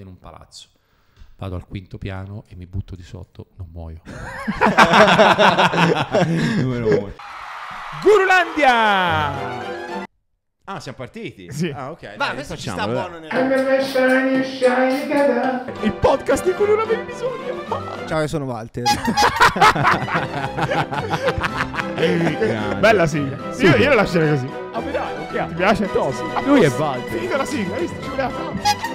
in un palazzo. Vado al quinto piano e mi butto di sotto, non muoio. Numero uno. Gurulandia! Ah, siamo partiti? Sì. Ah, ok. Ma questo ci sta buono nel... Il podcast di cui non avevi bisogno. Ciao, io sono Walter. Bella sigla. Sì. Io, io la lascerei così. Ah, dai, ok. Ti piace? Tosi. Lui è Walter. Finita la sigla, hai visto? Ci voleva fare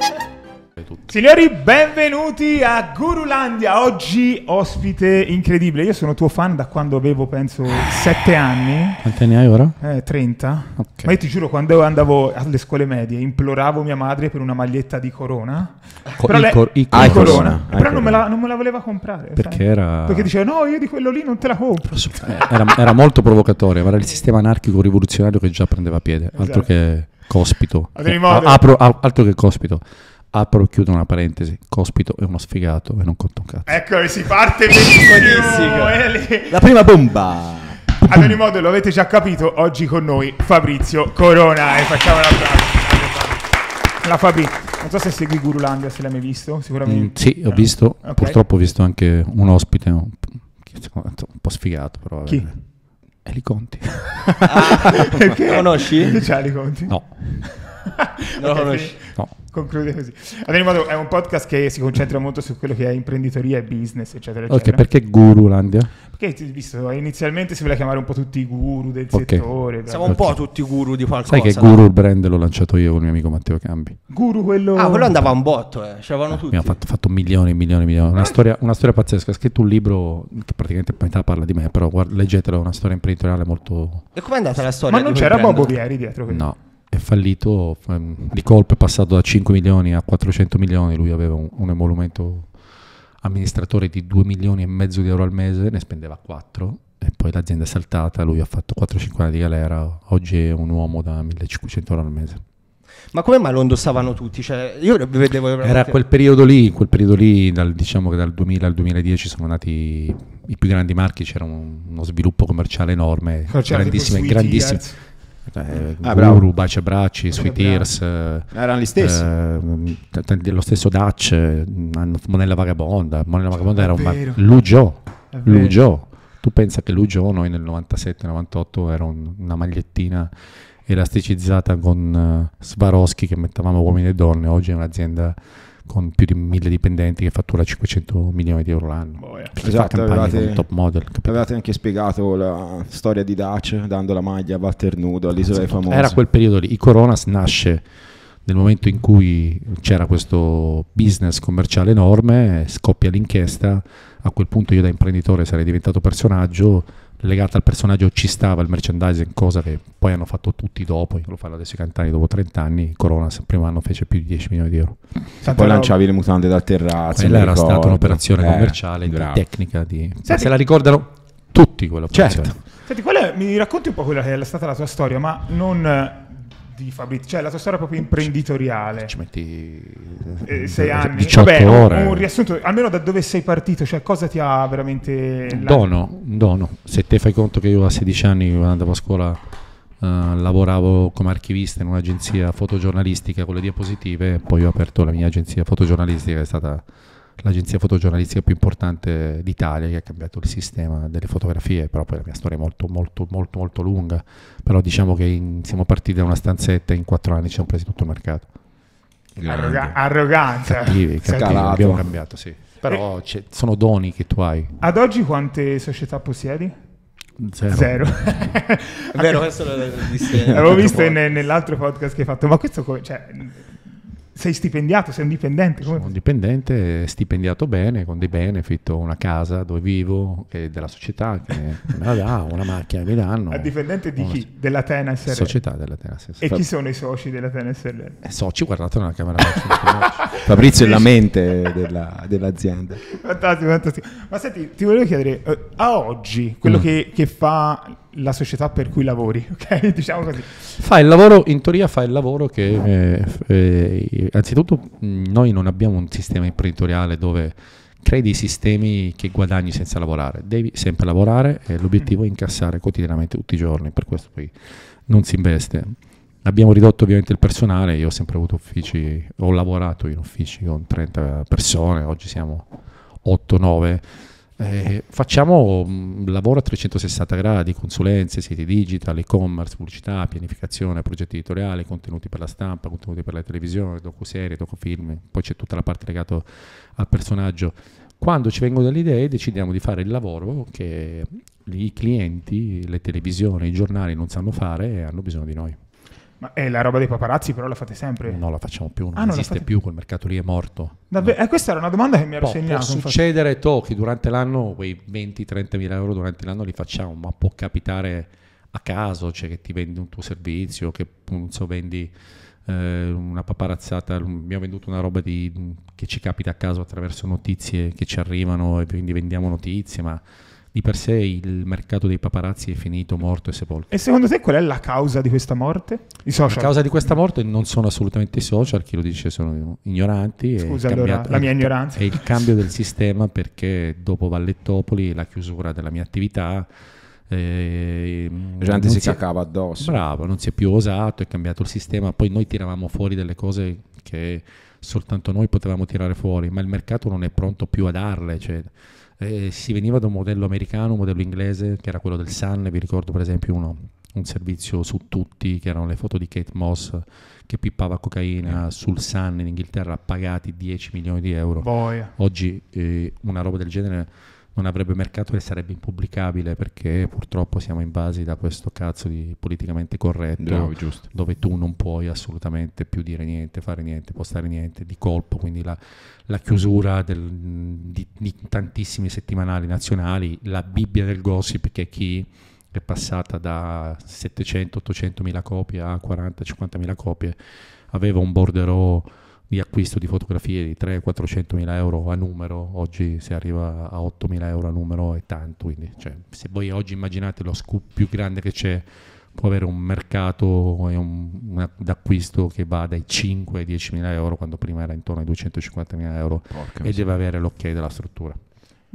tutto. Signori, benvenuti a Gurulandia. Oggi ospite incredibile. Io sono tuo fan da quando avevo, penso, 7 anni. Quanti anni hai ora? Eh, 30. Okay. Ma io ti giuro, quando andavo alle scuole medie, imploravo mia madre per una maglietta di Corona. Co- però i, cor- i ah, corona. corona. Ah, però corona. Non, me la, non me, la, voleva comprare. Perché sai? era... Perché diceva, no, io di quello lì non te la compro. Eh, era, era molto provocatorio, era il sistema anarchico rivoluzionario che già prendeva piede. Esatto. Altro che cospito. Apro, altro che cospito apro e chiudo una parentesi, Cospito è uno sfigato e non conto un cazzo. Ecco, si parte benissimo. La prima bomba. Ad ogni modo, lo avete già capito, oggi con noi Fabrizio Corona e facciamo un applauso. La Fabri, non so se segui Gurulandia, se l'hai mai visto, sicuramente. Mm, sì, ho visto, okay. purtroppo ho visto anche un ospite un po' sfigato, però. Chi? Eli Conti. Ah, Perché? Conosci? Ciao, Eli Conti. No. non lo conosci? No. Conclude così. Ad ogni modo, è un podcast che si concentra molto su quello che è imprenditoria e business, eccetera, eccetera. Ok, perché Gurulandia? Perché visto, inizialmente si voleva chiamare un po' tutti i guru del okay. settore. Siamo okay. un po' tutti guru di qualcosa. Sai che Guru il brand l'ho lanciato io con il mio amico Matteo Cambi. Guru quello. Ah, quello andava un botto, eh. c'erano eh, tutti. Abbiamo fatto, fatto milioni e milioni e milioni. Una ah. storia, una storia, pazzesca. Ha scritto un libro che praticamente metà parla di me, però guarda, leggetelo, è una storia imprenditoriale molto. E com'è andata la storia? Ma non c'era Bobo Vieri dietro? Quindi. No è fallito, di colpo è passato da 5 milioni a 400 milioni, lui aveva un, un emolumento amministratore di 2 milioni e mezzo di euro al mese, ne spendeva 4 e poi l'azienda è saltata, lui ha fatto 4-5 anni di galera, oggi è un uomo da 1500 euro al mese. Ma come mai lo indossavano tutti? Cioè, io vedevo veramente... Era quel periodo lì, quel periodo lì dal, diciamo che dal 2000 al 2010 sono nati i più grandi marchi, c'era un, uno sviluppo commerciale enorme, cioè, grandissime, grandissime, eh, ah, Guru, Bacia Bracci, Sweet Ears, eh, erano gli stessi. Eh, lo stesso Dutch, eh, Monella Vagabonda. Monella Vagabonda era un ma- Lugio. Lugio. Tu pensa che Lugio noi nel 97-98 era un, una magliettina elasticizzata con uh, Swarovski che mettavamo uomini e donne, oggi è un'azienda con più di mille dipendenti che fattura 500 milioni di euro l'anno. Oh, yeah. Esatto, avevate, top model. Avevate anche spiegato la storia di Dutch dando la maglia a Vatternudo all'isola dei esatto. famosi. Era quel periodo lì, i Coronas nasce nel momento in cui c'era questo business commerciale enorme, scoppia l'inchiesta, a quel punto io da imprenditore sarei diventato personaggio legata al personaggio ci stava il merchandising, cosa che poi hanno fatto tutti dopo, lo fanno adesso i cantani dopo 30 anni, Corona il primo anno fece più di 10 milioni di euro. Sì, poi lanciavi le mutande dal terrazzo. Quella era ricordo. stata un'operazione eh, commerciale, bravo. di tecnica, di... Senti, se la ricordano tutti quella operazione. Certo. Senti, quella, mi racconti un po' quella che è stata la tua storia, ma non di Fabrizio, cioè la tua storia proprio imprenditoriale. Ci metti eh, sei eh, anni, 18 Vabbè, ore. Un, riassunto, almeno da dove sei partito, cioè cosa ti ha veramente... Un dono, un dono. Se te fai conto che io a 16 anni, andavo a scuola, Uh, lavoravo come archivista in un'agenzia fotogiornalistica con le diapositive, poi ho aperto la mia agenzia fotogiornalistica, è stata l'agenzia fotogiornalistica più importante d'Italia che ha cambiato il sistema delle fotografie, però poi la mia storia è molto molto molto molto lunga, però diciamo che in, siamo partiti da una stanzetta e in quattro anni ci siamo presi tutto il mercato. Arroga- arroganza. Cattivi, cattivi, abbiamo cambiato, sì. Però eh, sono doni che tu hai. Ad oggi quante società possiedi? Zero. Zero. È vero, questo l'avevo visto nell'altro podcast che hai fatto, ma questo come... Cioè, sei stipendiato, sei un dipendente. Come... Sono un dipendente stipendiato bene, con dei benefit, una casa dove vivo, e della società, che me la dà, una macchina che mi danno. A dipendente di una... chi? Dell'Atena SRL? Società dell'Atena SRL. E chi sono i soci dell'Atena SRL? Eh, soci, guardate nella camera. Fabrizio è la mente della, dell'azienda. Fantastico, fantastico. Ma senti, ti volevo chiedere, eh, a oggi, quello mm. che, che fa la società per cui lavori, ok? Diciamo così. Fa il lavoro, in teoria fa il lavoro che... Eh, eh, anzitutto mm, noi non abbiamo un sistema imprenditoriale dove crei dei sistemi che guadagni senza lavorare, devi sempre lavorare e l'obiettivo è mm. incassare quotidianamente tutti i giorni, per questo poi non si investe. Abbiamo ridotto ovviamente il personale, io ho sempre avuto uffici, ho lavorato in uffici con 30 persone, oggi siamo 8-9 eh, facciamo un mm, lavoro a 360 gradi, consulenze, siti digital, e-commerce, pubblicità, pianificazione, progetti editoriali, contenuti per la stampa, contenuti per la televisione, docu-serie, docuserie, docufilm, poi c'è tutta la parte legata al personaggio. Quando ci vengono delle idee decidiamo di fare il lavoro che i clienti, le televisioni, i giornali non sanno fare e hanno bisogno di noi. Ma eh, la roba dei paparazzi però la fate sempre? No, la facciamo più, non ah, esiste non più, quel mercato lì è morto. Davvero? No. Eh, questa era una domanda che mi ero po- segnato. Può succedere, infatti. che durante l'anno, quei 20-30 mila euro durante l'anno li facciamo, ma può capitare a caso, cioè che ti vendi un tuo servizio, che non so, vendi eh, una paparazzata, abbiamo venduto una roba di, che ci capita a caso attraverso notizie che ci arrivano e quindi vendiamo notizie, ma di per sé il mercato dei paparazzi è finito, morto e sepolto. E secondo te qual è la causa di questa morte? I social? La causa di questa morte non sono assolutamente i social, chi lo dice sono ignoranti. Scusa allora, cambiato, la mia ignoranza. È il cambio del sistema perché dopo Vallettopoli la chiusura della mia attività... Eh, la gente si, si cacava addosso. Bravo, non si è più osato, è cambiato il sistema. Poi noi tiravamo fuori delle cose che soltanto noi potevamo tirare fuori, ma il mercato non è pronto più a darle. Cioè, eh, si veniva da un modello americano, un modello inglese, che era quello del Sun, vi ricordo per esempio uno, un servizio su tutti, che erano le foto di Kate Moss che pippava cocaina eh. sul Sun in Inghilterra, pagati 10 milioni di euro. Boy. Oggi eh, una roba del genere non avrebbe mercato e sarebbe impubblicabile perché purtroppo siamo invasi da questo cazzo di politicamente corretto Bravo, dove tu non puoi assolutamente più dire niente, fare niente, postare niente di colpo, quindi la, la chiusura del, di, di tantissimi settimanali nazionali, la Bibbia del gossip che chi è passata da 700-800 mila copie a 40-50 mila copie aveva un bordereau di acquisto di fotografie di 300-400 mila euro a numero, oggi si arriva a 8 mila euro a numero e tanto, quindi cioè, se voi oggi immaginate lo scoop più grande che c'è può avere un mercato e un, un d'acquisto che va dai 5 ai 10 mila euro quando prima era intorno ai 250 mila euro Porca e deve avere l'ok della struttura.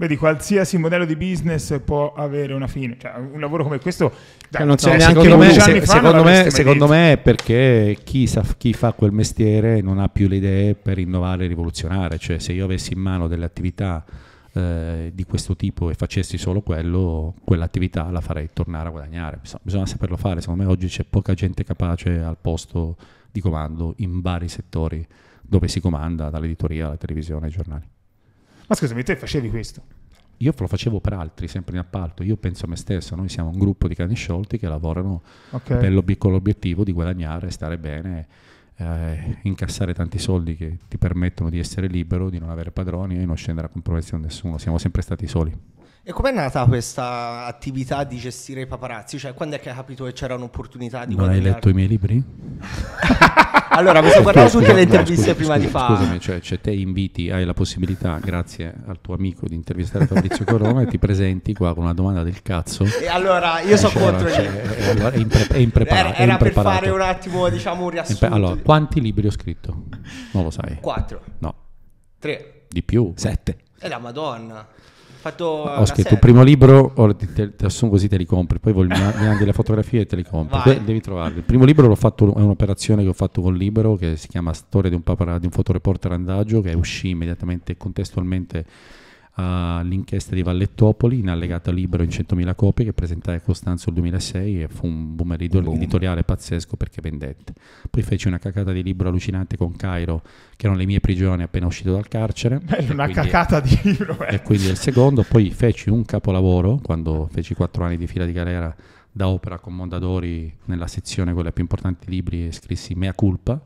Vedi, qualsiasi modello di business può avere una fine. Cioè, un lavoro come questo da, cioè, non c'è cioè, no, neanche secondo me, se, secondo, me, secondo me, è perché chi, sa, chi, fa quel mestiere non ha più le idee per innovare e rivoluzionare. Cioè, se io avessi in mano delle attività eh, di questo tipo e facessi solo quello, quell'attività la farei tornare a guadagnare. Bisogna, bisogna saperlo fare. Secondo me oggi c'è poca gente capace al posto di comando in vari settori dove si comanda, dall'editoria alla televisione ai giornali. Ma scusami, te facevi questo? Io lo facevo per altri, sempre in appalto. Io penso a me stesso, noi siamo un gruppo di cani sciolti che lavorano okay. per l'obiettivo di guadagnare, stare bene, eh, incassare tanti soldi che ti permettono di essere libero, di non avere padroni e non scendere a compromessi con nessuno. Siamo sempre stati soli. E com'è nata questa attività di gestire i paparazzi? Cioè, quando è che hai capito che c'era un'opportunità di... Non hai letto i miei libri? allora, mi sono guardato tutte le interviste scusa, prima scusa, di fare. Scusami, cioè, cioè, te inviti, hai la possibilità, grazie al tuo amico, di intervistare Fabrizio Corona e ti presenti qua con una domanda del cazzo. E allora, io so eh, cioè, contro... Cioè, è, eh, eh, allora, è, impre- è impreparato. Era, era impreparato. per fare un attimo, diciamo, un riassunto. Allora, quanti libri ho scritto? Non lo sai. Quattro. No. Tre. Di più? Sette. E la madonna ho scritto il primo libro, oh, ti, te, te assumo così te li compri, poi voglio neanche le fotografie e te li compri, Beh, devi trovarli. Il primo libro l'ho fatto, è un'operazione che ho fatto con Libero che si chiama Storia di un, papara, di un fotoreporter andaggio che uscì immediatamente contestualmente all'inchiesta di Vallettopoli in allegato libro in 100.000 copie che presentai a Costanzo nel 2006 e fu un boom editoriale pazzesco perché vendette. Poi feci una cacata di libro allucinante con Cairo che erano le mie prigioni appena uscito dal carcere. Bello, una cacata di libro. Eh. E quindi il secondo, poi feci un capolavoro quando feci quattro anni di fila di galera da opera con Mondadori nella sezione quella più importante di libri e scrissi Mea Culpa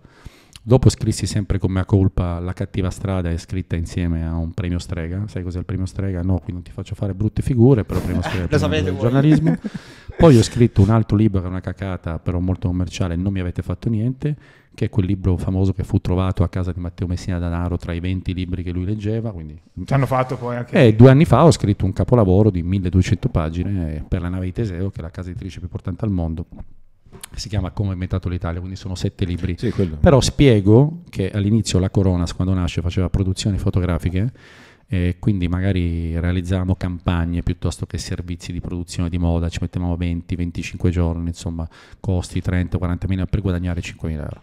Dopo scrissi sempre con mia colpa La cattiva strada è scritta insieme a un premio strega. Sai cos'è il premio strega? No, qui non ti faccio fare brutte figure, però premio strega è il giornalismo. Poi ho scritto un altro libro che è una cacata, però molto commerciale, Non mi avete fatto niente, che è quel libro famoso che fu trovato a casa di Matteo Messina Danaro tra i 20 libri che lui leggeva. Quindi... Ci hanno fatto poi anche... Eh, due anni fa ho scritto un capolavoro di 1200 pagine per la nave di Teseo, che è la casa editrice più importante al mondo si chiama Come ho inventato l'Italia, quindi sono sette libri. Sì, Però spiego che all'inizio la Coronas, quando nasce, faceva produzioni fotografiche e quindi magari realizzavamo campagne piuttosto che servizi di produzione di moda, ci mettevamo 20-25 giorni, insomma, costi 30-40 mila per guadagnare 5 mila euro.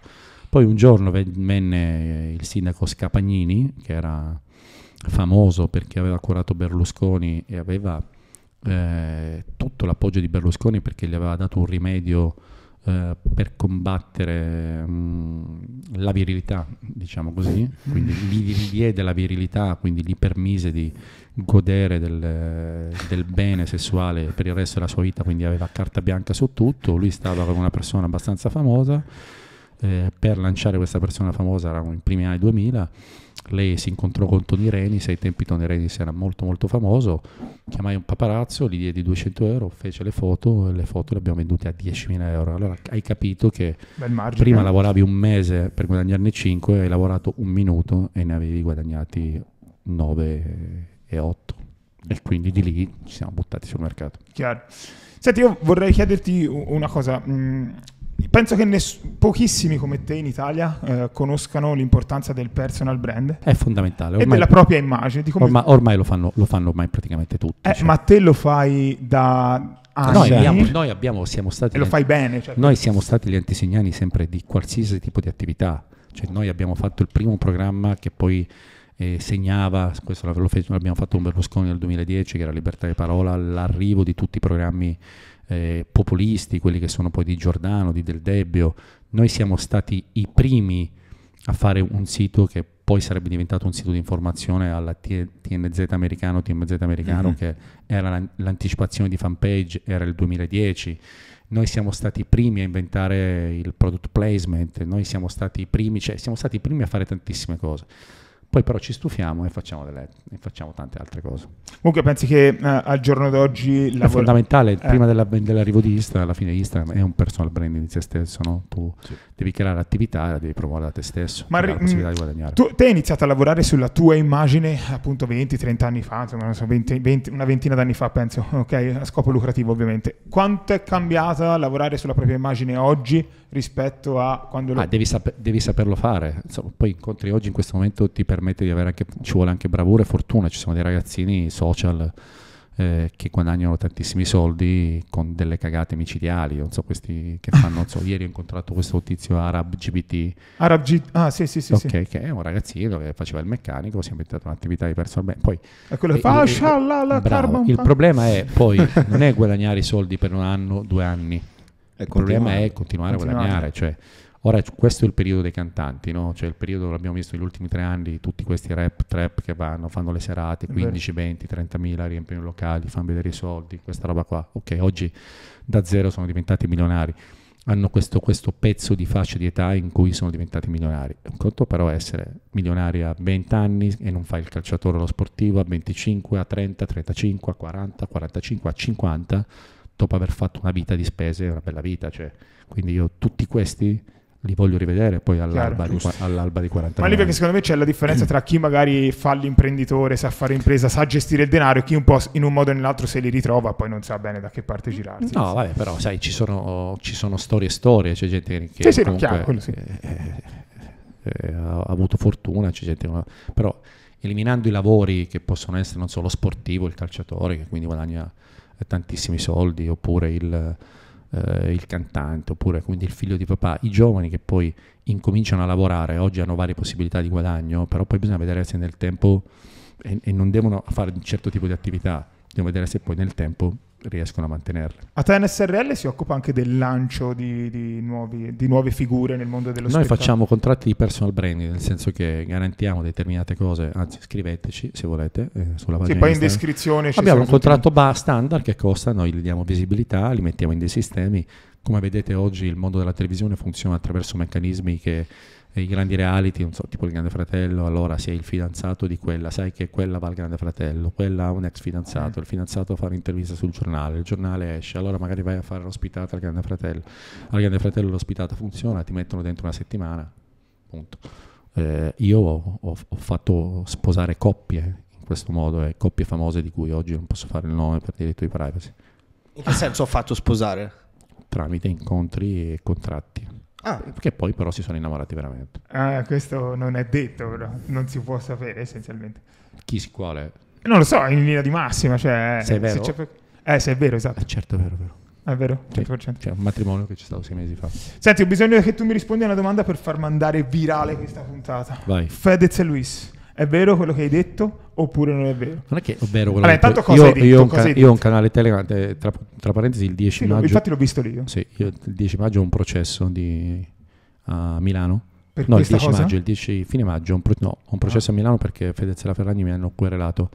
Poi un giorno venne il sindaco Scapagnini, che era famoso perché aveva curato Berlusconi e aveva eh, tutto l'appoggio di Berlusconi perché gli aveva dato un rimedio eh, per combattere mh, mm, la virilità, diciamo così, quindi gli diede la virilità, quindi gli permise di godere del, del, bene sessuale per il resto della sua vita, quindi aveva carta bianca su tutto, lui stava con una persona abbastanza famosa eh, per lanciare questa persona famosa, erano i primi anni 2000, lei si incontrò con Tony Renis, ai tempi Tony Renis era molto molto famoso, chiamai un paparazzo, gli diedi 200 euro, fece le foto e le foto le abbiamo vendute a 10.000 euro. Allora hai capito che prima lavoravi un mese per guadagnarne 5, hai lavorato un minuto e ne avevi guadagnati 9 e 8 e quindi di lì ci siamo buttati sul mercato. Chiaro. Senti, io vorrei chiederti una cosa. Mm, Penso che ness- pochissimi come te in Italia eh, conoscano l'importanza del personal brand. È fondamentale. Ormai, e della propria immagine. Ormai, ormai, lo fanno, lo fanno ormai praticamente tutti. Eh, cioè. Ma te lo fai da cioè, anni. Noi, abbiamo, noi abbiamo, siamo stati... E lo fai bene. Certo. Noi siamo stati gli antisegnani sempre di qualsiasi tipo di attività. Cioè noi abbiamo fatto il primo programma che poi eh, segnava, questo l'abbiamo fatto con Berlusconi nel 2010, che era Libertà di Parola, l'arrivo di tutti i programmi eh, populisti, quelli che sono poi di Giordano, di Del Debbio, noi siamo stati i primi a fare un sito che poi sarebbe diventato un sito di informazione alla TNZ americano, TMZ americano, mm-hmm. che era l'anticipazione di fanpage, era il 2010. Noi siamo stati i primi a inventare il product placement, noi siamo stati i primi, cioè siamo stati i primi a fare tantissime cose poi però ci stufiamo e facciamo, delle, e facciamo tante altre cose. Comunque pensi che eh, al giorno d'oggi... Lavora... È fondamentale, eh. prima della, dell'arrivo di Instagram, alla fine Instagram è un personal branding di se stesso, no? tu sì. devi creare attività, la devi promuovere da te stesso, Ma ri- possibilità mm, di guadagnare. Tu, te hai iniziato a lavorare sulla tua immagine appunto 20-30 anni fa, insomma, 20, 20, una ventina d'anni fa penso, ok, a scopo lucrativo ovviamente. Quanto è cambiata lavorare sulla propria immagine oggi rispetto a quando... Lo... Ah, devi, saper, devi saperlo fare, insomma, poi incontri oggi in questo momento ti permettono permette di avere anche, ci vuole anche bravura e fortuna, ci sono dei ragazzini social eh, che guadagnano tantissimi soldi con delle cagate micidiali, non so questi che fanno, non so, ieri ho incontrato questo tizio Arab GBT. Arab GBT, ah sì sì sì. Ok, sì. che è un ragazzino che faceva il meccanico, si è inventato un'attività di personal brand, poi... È quello eh, fa, ah, scialla, la carbon. Il problema è poi, non è guadagnare i soldi per un anno, due anni, e il problema è continuare, continuare. a guadagnare, cioè Ora questo è il periodo dei cantanti, no? cioè il periodo, abbiamo visto negli ultimi tre anni, tutti questi rap, trap che vanno, fanno le serate, 15, 20, 30 mila, riempiono i locali, fanno vedere i soldi, questa roba qua. Ok, oggi da zero sono diventati milionari, hanno questo, questo pezzo di fascia di età in cui sono diventati milionari. Un conto però essere milionari a 20 anni e non fai il calciatore o lo sportivo a 25, a 30, 35, a 40, 45, a 50 dopo aver fatto una vita di spese, una bella vita, cioè. quindi io tutti questi li voglio rivedere poi all'alba, di, all'alba di 40 Ma lì perché secondo me c'è la differenza tra chi magari fa l'imprenditore, sa fare impresa, sa gestire il denaro e chi un po' in un modo o nell'altro se li ritrova poi non sa bene da che parte mm, girarsi. No, vabbè, però sai, ci sono, ci sono storie e storie, c'è gente che sì, sì, comunque, no, chiaro, sì. eh, eh, eh ha avuto fortuna, c'è gente che... però eliminando i lavori che possono essere non so lo sportivo, il calciatore che quindi guadagna tantissimi soldi oppure il eh, il cantante oppure quindi il figlio di papà, i giovani che poi incominciano a lavorare, oggi hanno varie possibilità di guadagno, però poi bisogna vedere se nel tempo e, e non devono fare un certo tipo di attività, devono vedere se poi nel tempo riescono a mantenerle. Atena SRL si occupa anche del lancio di, di, nuovi, di nuove figure nel mondo dello Noi spettacolo. Noi facciamo contratti di personal branding, nel senso che garantiamo determinate cose, anzi scriveteci se volete eh, sulla pagina. Sì, poi in descrizione ci Abbiamo un contratto ba- standard che costa, noi gli diamo visibilità, li mettiamo in dei sistemi. Come vedete oggi il mondo della televisione funziona attraverso meccanismi che i grandi reality, so, tipo il Grande Fratello, allora sei il fidanzato di quella, sai che quella va al Grande Fratello, quella ha un ex fidanzato, eh. il fidanzato fa un'intervista sul giornale, il giornale esce, allora magari vai a fare l'ospitata al Grande Fratello, al Grande Fratello l'ospitata funziona, ti mettono dentro una settimana, punto. Eh, io ho, ho, ho fatto sposare coppie in questo modo, eh, coppie famose di cui oggi non posso fare il nome per diritto di privacy. In che senso ho fatto sposare? Tramite incontri e contratti. Ah. Che poi però si sono innamorati veramente. Ah, questo non è detto, però non si può sapere essenzialmente. Chi si quale? Non lo so, in linea di massima. Cioè, se è vero. Se eh, se è vero, esatto. Eh, certo, è vero, è vero. È vero, 100%. Sì, c'è un matrimonio che c'è stato sei mesi fa. Senti, ho bisogno che tu mi rispondi a una domanda per far mandare virale questa puntata. Vai. Fedez e Luis. È vero quello che hai detto oppure non è vero? Non è che è vero quello Vabbè, che tanto cosa io, hai detto, io, ho un, ca- un canale Telegram, eh, tra, tra, parentesi il 10 sì, maggio... Infatti l'ho visto lì. Sì, il 10 maggio ho un processo di, a Milano. Per no, il 10 cosa? maggio, il 10 fine maggio, un pro- no, ho un processo ah. a Milano perché Fedez e la Ferragni mi hanno querelato.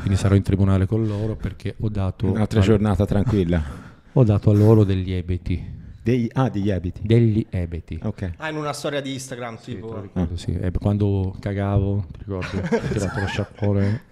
Quindi sarò in tribunale con loro perché ho dato... Un'altra al... giornata tranquilla. ho dato a loro degli ebeti dei, ah, degli ebiti. Degli ebiti. Ok. Ah, in una storia di Instagram, sì, tipo. Ricordo, ah. sì. eh, quando cagavo, ti ricordo, ho tirato lo sciacquone.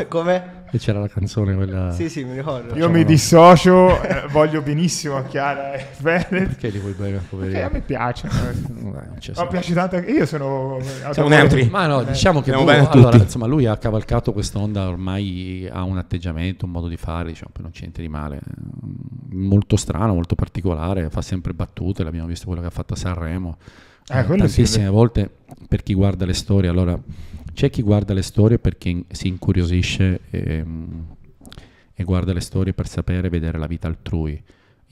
Come? E c'era la canzone quella... Sì, sì, mi ricordo. Io mi dissocio, eh, voglio benissimo a Chiara e Bennett. Perché li vuoi bene, poverino? Perché a me piace. Eh, eh, Ma piace tanto anche... Io sono... Siamo neutri. Ma no, eh, diciamo che... Lui, allora, insomma, lui ha cavalcato quest'onda, ormai ha un atteggiamento, un modo di fare, diciamo, che non c'è niente di male. Mm, molto strano, molto particolare, fa sempre battute, l'abbiamo visto quello che ha fatto a Sanremo. Ah, eh, tantissime sì. volte per chi guarda le storie, allora c'è chi guarda le storie perché si incuriosisce e, ehm, e, guarda le storie per sapere e vedere la vita altrui.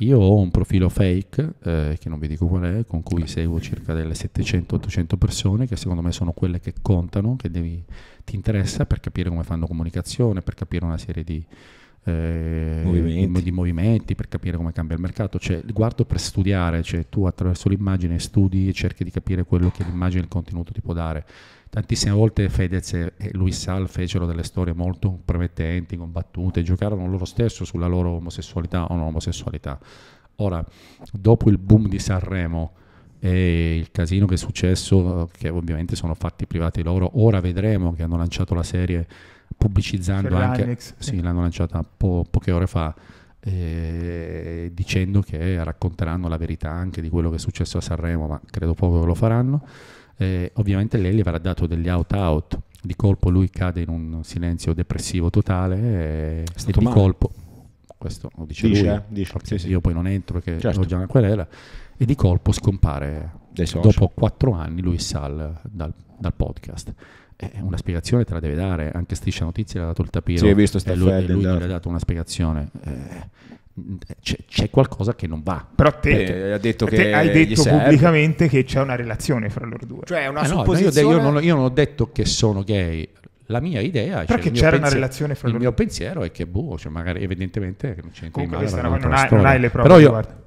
Io ho un profilo fake, eh, che non vi dico qual è, con cui seguo circa delle 700-800 persone, che secondo me sono quelle che contano, che devi, ti interessa per capire come fanno comunicazione, per capire una serie di, eh, movimenti. di movimenti per capire come cambia il mercato, cioè guardo per studiare, cioè tu attraverso l'immagine studi e cerchi di capire quello che l'immagine e il contenuto ti può dare. Tantissime volte Fedez e lui Sal fecero delle storie molto promettenti, combattute, giocarono loro stesso sulla loro omosessualità o non omosessualità. Ora, dopo il boom di Sanremo, e il casino che è successo, eh, che ovviamente sono fatti privati loro. Ora vedremo che hanno lanciato la serie pubblicizzando Ferrari anche, sì, sì. l'hanno lanciata po- poche ore fa, eh, dicendo che racconteranno la verità anche di quello che è successo a Sanremo, ma credo poco che lo faranno. Eh, ovviamente lei gli avrà dato degli out-out, di colpo lui cade in un silenzio depressivo totale eh, e, e di colpo, questo lo dice, dice, lui, eh? dice sì, sì. poi non entro perché certo. ho già una querela, e di colpo scompare. Dopo quattro anni lui sale dal, dal podcast eh, una spiegazione te la deve dare, anche Striscia Notizie l'ha dato il tapiro. Sì, hai visto e lui, lui gli ha dato una spiegazione. Eh, c'è, c'è, qualcosa che non va. Però te, ha detto te hai detto pubblicamente che c'è una relazione fra loro due. Cioè, una eh supposizione... No, io, non, io, non, ho detto che sono gay. La mia idea è cioè, che c'era pensiero, una relazione fra il loro Il mio pensiero è che, boh, cioè magari evidentemente non c'entra Comunque, male, non, non, hai, non hai le prove. Però io, guarda.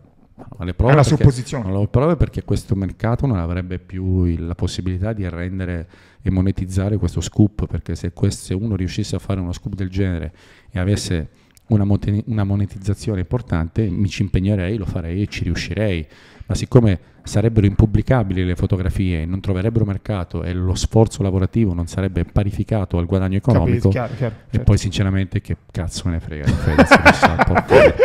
Le prove è una supposizione. Non ho prove perché questo mercato non avrebbe più il, la possibilità di rendere e monetizzare questo scoop, perché se, questo, se uno riuscisse a fare uno scoop del genere e avesse una, una monetizzazione importante, mi ci impegnerei, lo farei e ci riuscirei, ma siccome sarebbero impubblicabili le fotografie, non troverebbero mercato e lo sforzo lavorativo non sarebbe parificato al guadagno economico, Capito, chiaro, chiaro, e certo. poi sinceramente che cazzo me ne frega eh,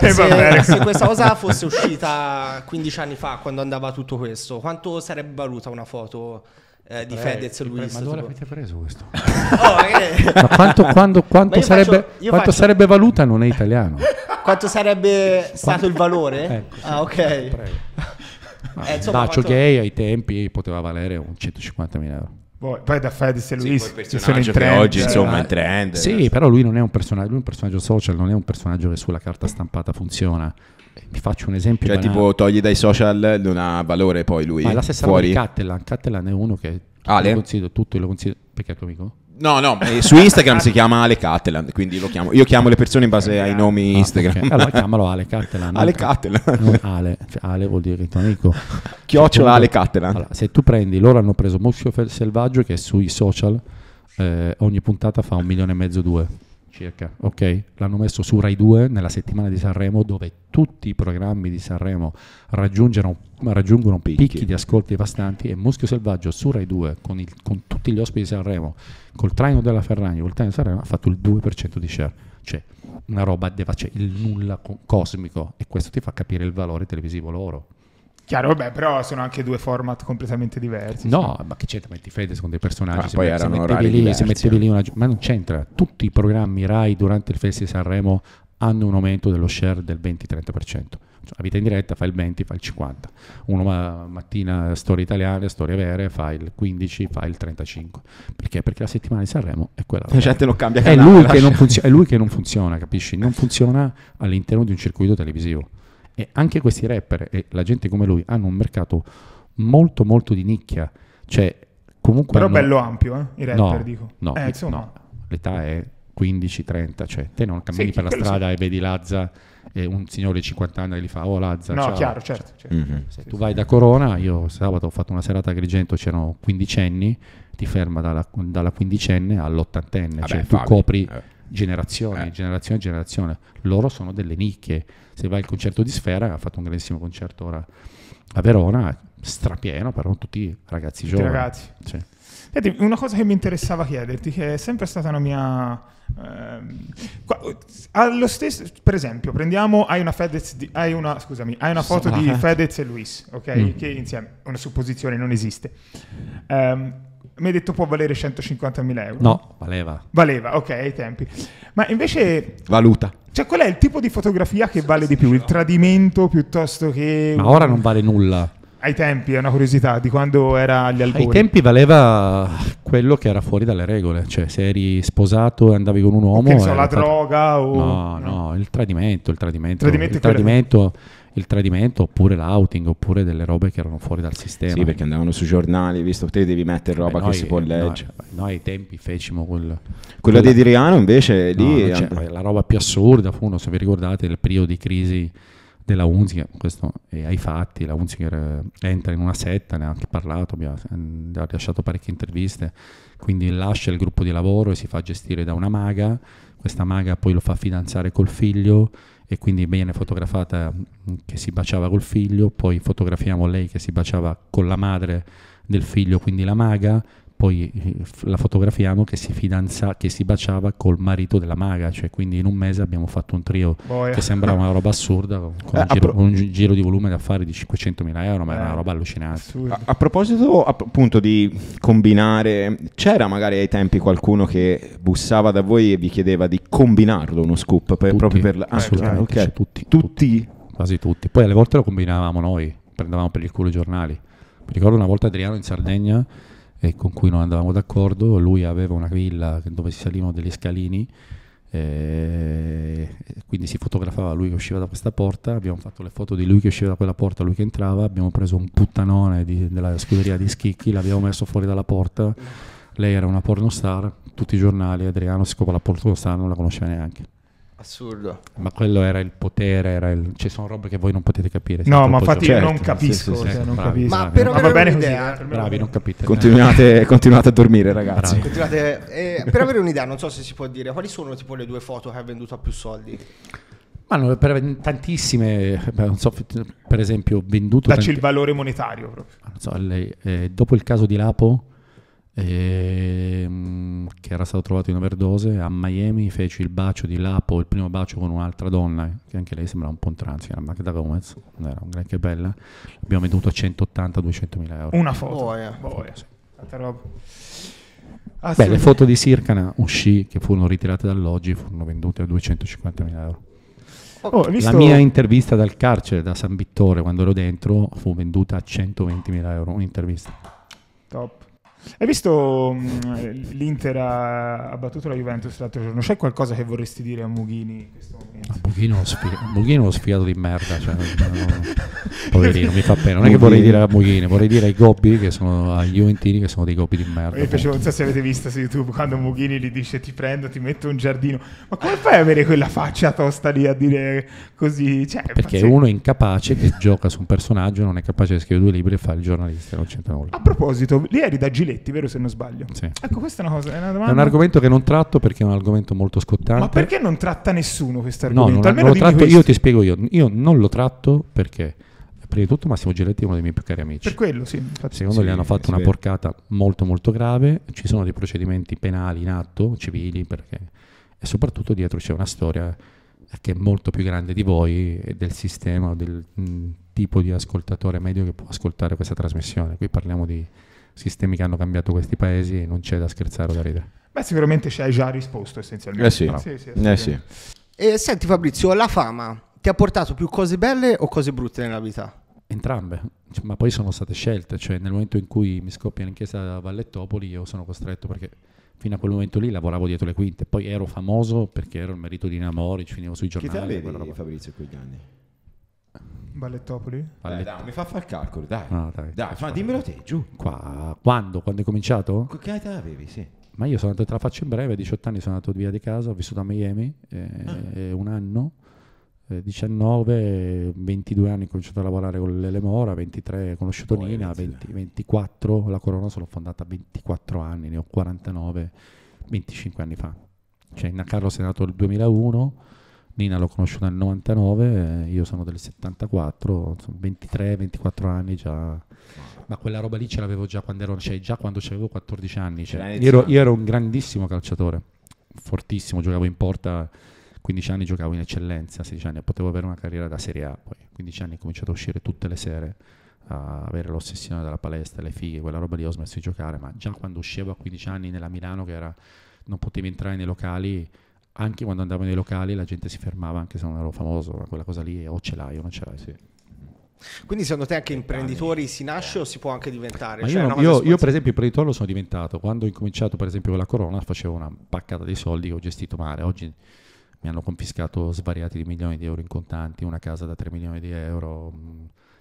eh, se, eh, se, questa cosa fosse uscita 15 anni fa, quando andava tutto questo, quanto sarebbe valuta una foto? eh, eh di Fedez lui pre- ma dove l'avete preso questo? oh, eh. ma quanto, quando, quanto, ma sarebbe, faccio, quanto faccio... sarebbe, valuta non è italiano quanto sarebbe stato il valore? Ecco, ah ok ma eh, insomma, quanto... gay ai tempi poteva valere un 150.000 euro poi da Fedez e Luis sì, sono in trend oggi insomma in ah, trend sì eh. però lui non è un personaggio lui è un personaggio social non è un personaggio che sulla carta stampata funziona ti faccio un esempio. Cioè, banale. tipo, togli dai social, non ha valore poi lui. Ma è la stessa cosa di Cattelan. Cattelan è uno che Ale. Lo considero, tutto lo considero. Perché è tuo amico? No, no, eh, su Instagram si chiama Ale Cattelan, quindi lo chiamo. Io chiamo le persone in base ai nomi ah, Instagram. Okay. Allora chiamalo Ale Cattelan. Ale Cattelan. Ale, cioè, Ale vuol dire che tuo amico. Chiocciola tu, cioè, Ale Cattelan. Allora, se tu prendi, loro hanno preso Muschio Selvaggio che è sui social, eh, ogni puntata fa un milione e mezzo, due circa, ok? L'hanno messo su Rai 2 nella settimana di Sanremo dove tutti i programmi di Sanremo raggiungono, picchi. picchi. di ascolti devastanti e Muschio Selvaggio su Rai 2 con, il, con tutti gli ospiti di Sanremo, col traino della Ferragni, col traino di Sanremo, ha fatto il 2% di share. Cioè una roba, deva, cioè il nulla co- cosmico e questo ti fa capire il valore televisivo loro. Chiaro, vabbè, però sono anche due format completamente diversi. No, cioè. ma che c'entra? Metti fede secondo i personaggi. Ah, se, poi me, se, mettevi lì, diversi, eh. se mettevi lì una... Ma non c'entra. Tutti i programmi RAI durante il Festival di Sanremo hanno un aumento dello share del 20-30%. Cioè, la vita in diretta fa il 20, fa il 50. Uno ma- mattina storie italiane, storie vere, fa il 15, fa il 35. Perché? Perché la settimana di Sanremo è quella. La gente lo cambia canale, è, lui funzio- è lui che non funziona, capisci? Non funziona all'interno di un circuito televisivo. E anche questi rapper e la gente come lui hanno un mercato molto molto di nicchia. Cioè, comunque Però hanno... bello ampio, eh? i rapper no, dico. No, eh, insomma. No. l'età è 15-30, cioè te non cammini sì, per la strada sì. e vedi Lazza e un signore di 50 anni gli fa oh Lazza no ciao. chiaro certo, certo. Mm-hmm. se sì, tu vai da Corona io sabato ho fatto una serata a Grigento, c'erano quindicenni ti ferma dalla, dalla quindicenne all'ottantenne cioè tu copri eh generazione, eh. generazione, generazione. Loro sono delle nicchie. Se vai al concerto di Sfera, ha fatto un grandissimo concerto ora a Verona, strapieno, però tutti ragazzi tutti giovani. Ragazzi. Sì. Senti, una cosa che mi interessava chiederti, che è sempre stata una mia... Ehm, allo stesso, per esempio, prendiamo, hai una, Fedez di, hai una, scusami, hai una foto di Fedez e Luis, ok? Mm. Che insieme, una supposizione non esiste. Um, mi hai detto può valere 150.000 euro. No, valeva. Valeva, ok, ai tempi. Ma invece... Valuta. Cioè, qual è il tipo di fotografia che vale di più? Il tradimento piuttosto che... Ma ora non vale nulla. Ai tempi, è una curiosità, di quando era agli albori. Ai tempi valeva quello che era fuori dalle regole. Cioè, se eri sposato e andavi con un uomo... Che ne so, la tra... droga o... No, no, no, il tradimento, il tradimento. Tradimento il tradimento il tradimento oppure l'outing oppure delle robe che erano fuori dal sistema. Sì, perché andavano sui giornali, visto che te devi mettere roba Beh, noi, che si può leggere. Noi, noi ai tempi fecimo quel, quella, di Adriano invece no, lì... Cioè, and- la roba più assurda fu, non so se vi ricordate, il periodo di crisi della Hunziker, questo è ai fatti, la Hunziker entra in una setta, ne ha anche parlato, mm, ha rilasciato parecchie interviste, quindi lascia il gruppo di lavoro e si fa gestire da una maga, questa maga poi lo fa fidanzare col figlio, e quindi viene fotografata mm, che si baciava col figlio, poi fotografiamo lei che si baciava con la madre del figlio, quindi la maga, poi eh, la fotografiamo che si fidanza, che si baciava col marito della maga, cioè quindi in un mese abbiamo fatto un trio Boia. che sembrava una roba assurda, con eh, un, giro, pro- un, giro, di volume d'affari fare di 500.000 euro, ma eh, una roba allucinante. A, a, proposito appunto di combinare, c'era magari ai tempi qualcuno che bussava da voi e vi chiedeva di combinarlo uno scoop? Per, tutti, proprio per ah, assolutamente, okay. Cioè tutti, tutti? tutti? Quasi tutti, poi alle volte lo combinavamo noi, prendevamo per il culo i giornali. Mi ricordo una volta Adriano in Sardegna e con cui non andavamo d'accordo, lui aveva una villa dove si salivano degli scalini quindi si fotografava lui che usciva da questa porta, abbiamo fatto le foto di lui che usciva da quella porta, lui che entrava, abbiamo preso un puttanone di, della scuderia di Schicchi, l'abbiamo messo fuori dalla porta, lei era una pornostar, tutti i giornali, Adriano si scopre la pornostar, non la conosceva neanche. Assurdo. Ma quello era il potere, era il... ci cioè, sono robe che voi non potete capire. No, ma infatti certo. non capisco. Sì, sì, cioè, sì, cioè, non bravi, capisco. Ma però ma va bene un'idea. così. Eh, bravi, non capite. Continuate, continuate a dormire, ragazzi. Continuate, eh, per avere un'idea, non so se si può dire, quali sono tipo le due foto che hai venduto a più soldi? Ma no, per tantissime, eh, non so, per esempio, venduto... Dacci tanti... il valore monetario proprio. Ah, so, le, eh, dopo il caso di Lapo ehm, che era stato trovato in overdose a Miami, feci il bacio di Lapo, il primo bacio con un'altra donna, che anche lei sembrava un po' un trans, era Magda Gomez, non era un granché bella, abbiamo venduto a 180-200 mila euro. Una foto. Boia, oh, boia. Oh, sì. ah, Beh, sì. le foto di Sircana uscì, che furono ritirate dall'oggi, furono vendute a 250 mila euro. Oh, oh, visto... La mia intervista dal carcere da San Vittore quando ero dentro fu venduta a 120.000 euro. Un'intervista. Top. Hai visto mm, l'Inter ha battuto la Juventus l'altro giorno? C'è qualcosa che vorresti dire a Mughini in questo momento? Mughino, sfi- sfigato di merda, cioè, no, poverino, mi fa pena. Non Mughini. è che vorrei dire a Mughini, vorrei dire ai gobbi che sono agli Juventini che sono dei gobbi di merda. Mi piace, non so se avete visto su YouTube quando Mughini gli dice ti prendo, ti metto un giardino. Ma come fai ad avere quella faccia tosta lì a dire così? Cioè, Perché pazienza. uno è incapace che gioca su un personaggio, non è capace di scrivere due libri e fare il giornalista, non c'entra nulla. A proposito, ieri da Giletti letti, vero se non sbaglio? Sì. Ecco, questa è una, cosa, è, una è un argomento che non tratto perché è un argomento molto scottante. Ma perché non tratta nessuno questo argomento? No, non, Almeno non lo tratto, io ti spiego io. Io non lo tratto perché prima di tutto Massimo Giletti è uno dei miei più cari amici. Per quello, sì. Infatti. Secondo sì, gli hanno fatto una vede. porcata molto molto grave, ci sono dei procedimenti penali in atto, civili, perché... e soprattutto dietro c'è una storia che è molto più grande di voi e del sistema, del mh, mm, tipo di ascoltatore medio che può ascoltare questa trasmissione. Qui parliamo di sistemi che hanno cambiato questi paesi e non c'è da scherzare o da ridere. Beh, sicuramente ci hai già risposto essenzialmente. Eh sì. No. sì, sì, eh sì. E, senti Fabrizio, la fama ti ha portato più cose belle o cose brutte nella vita? Entrambe, cioè, ma poi sono state scelte, cioè nel momento in cui mi scoppia l'inchiesta da Vallettopoli io sono costretto perché fino a quel momento lì lavoravo dietro le quinte, poi ero famoso perché ero il marito di Namori, finivo sui giornali. Che te avevi Fabrizio quegli anni? Ballettopoli? Dai, dai, mi fa fare il calcolo, dai. No, ah, dai, dai ma dimmelo te, giù. Qua, quando? Quando hai cominciato? Che età avevi, sì. Ma io sono andato, te la faccio in breve, a 18 anni sono andato via di casa, ho vissuto a Miami eh, ah. Eh, un anno, 19, eh, 22 anni ho cominciato a lavorare con l'Elemora, 23 ho conosciuto oh, Nina, 20, 24, la Corona sono fondata a 24 anni, ne ho 49, 25 anni fa. Cioè, Carlo è nato nel 2001 Nina l'ho conosciuta nel eh, 99, io sono del 74, 23-24 anni già. Ma quella roba lì ce l'avevo già quando ero, cioè già quando avevo 14 anni. Cioè, io, ero, io ero un grandissimo calciatore, fortissimo, giocavo in porta. 15 anni giocavo in eccellenza, 16 anni potevo avere una carriera da Serie A, poi 15 anni ho cominciato a uscire tutte le sere, a avere l'ossessione dalla palestra, le fighe, quella roba lì ho smesso di giocare, ma già quando uscivo a 15 anni nella Milano che era, non potevi entrare nei locali, anche quando andavo nei locali la gente si fermava anche se non ero famoso, quella cosa lì o oh, ce l'hai o oh, non ce l'hai. Sì. Quindi secondo te anche imprenditori si nasce o si può anche diventare? Cioè, io, cioè, non, io, io, per esempio imprenditore lo sono diventato, quando ho incominciato per esempio con la corona facevo una paccata di soldi che ho gestito male, oggi mi hanno confiscato svariati di milioni di euro in contanti, una casa da 3 milioni di euro,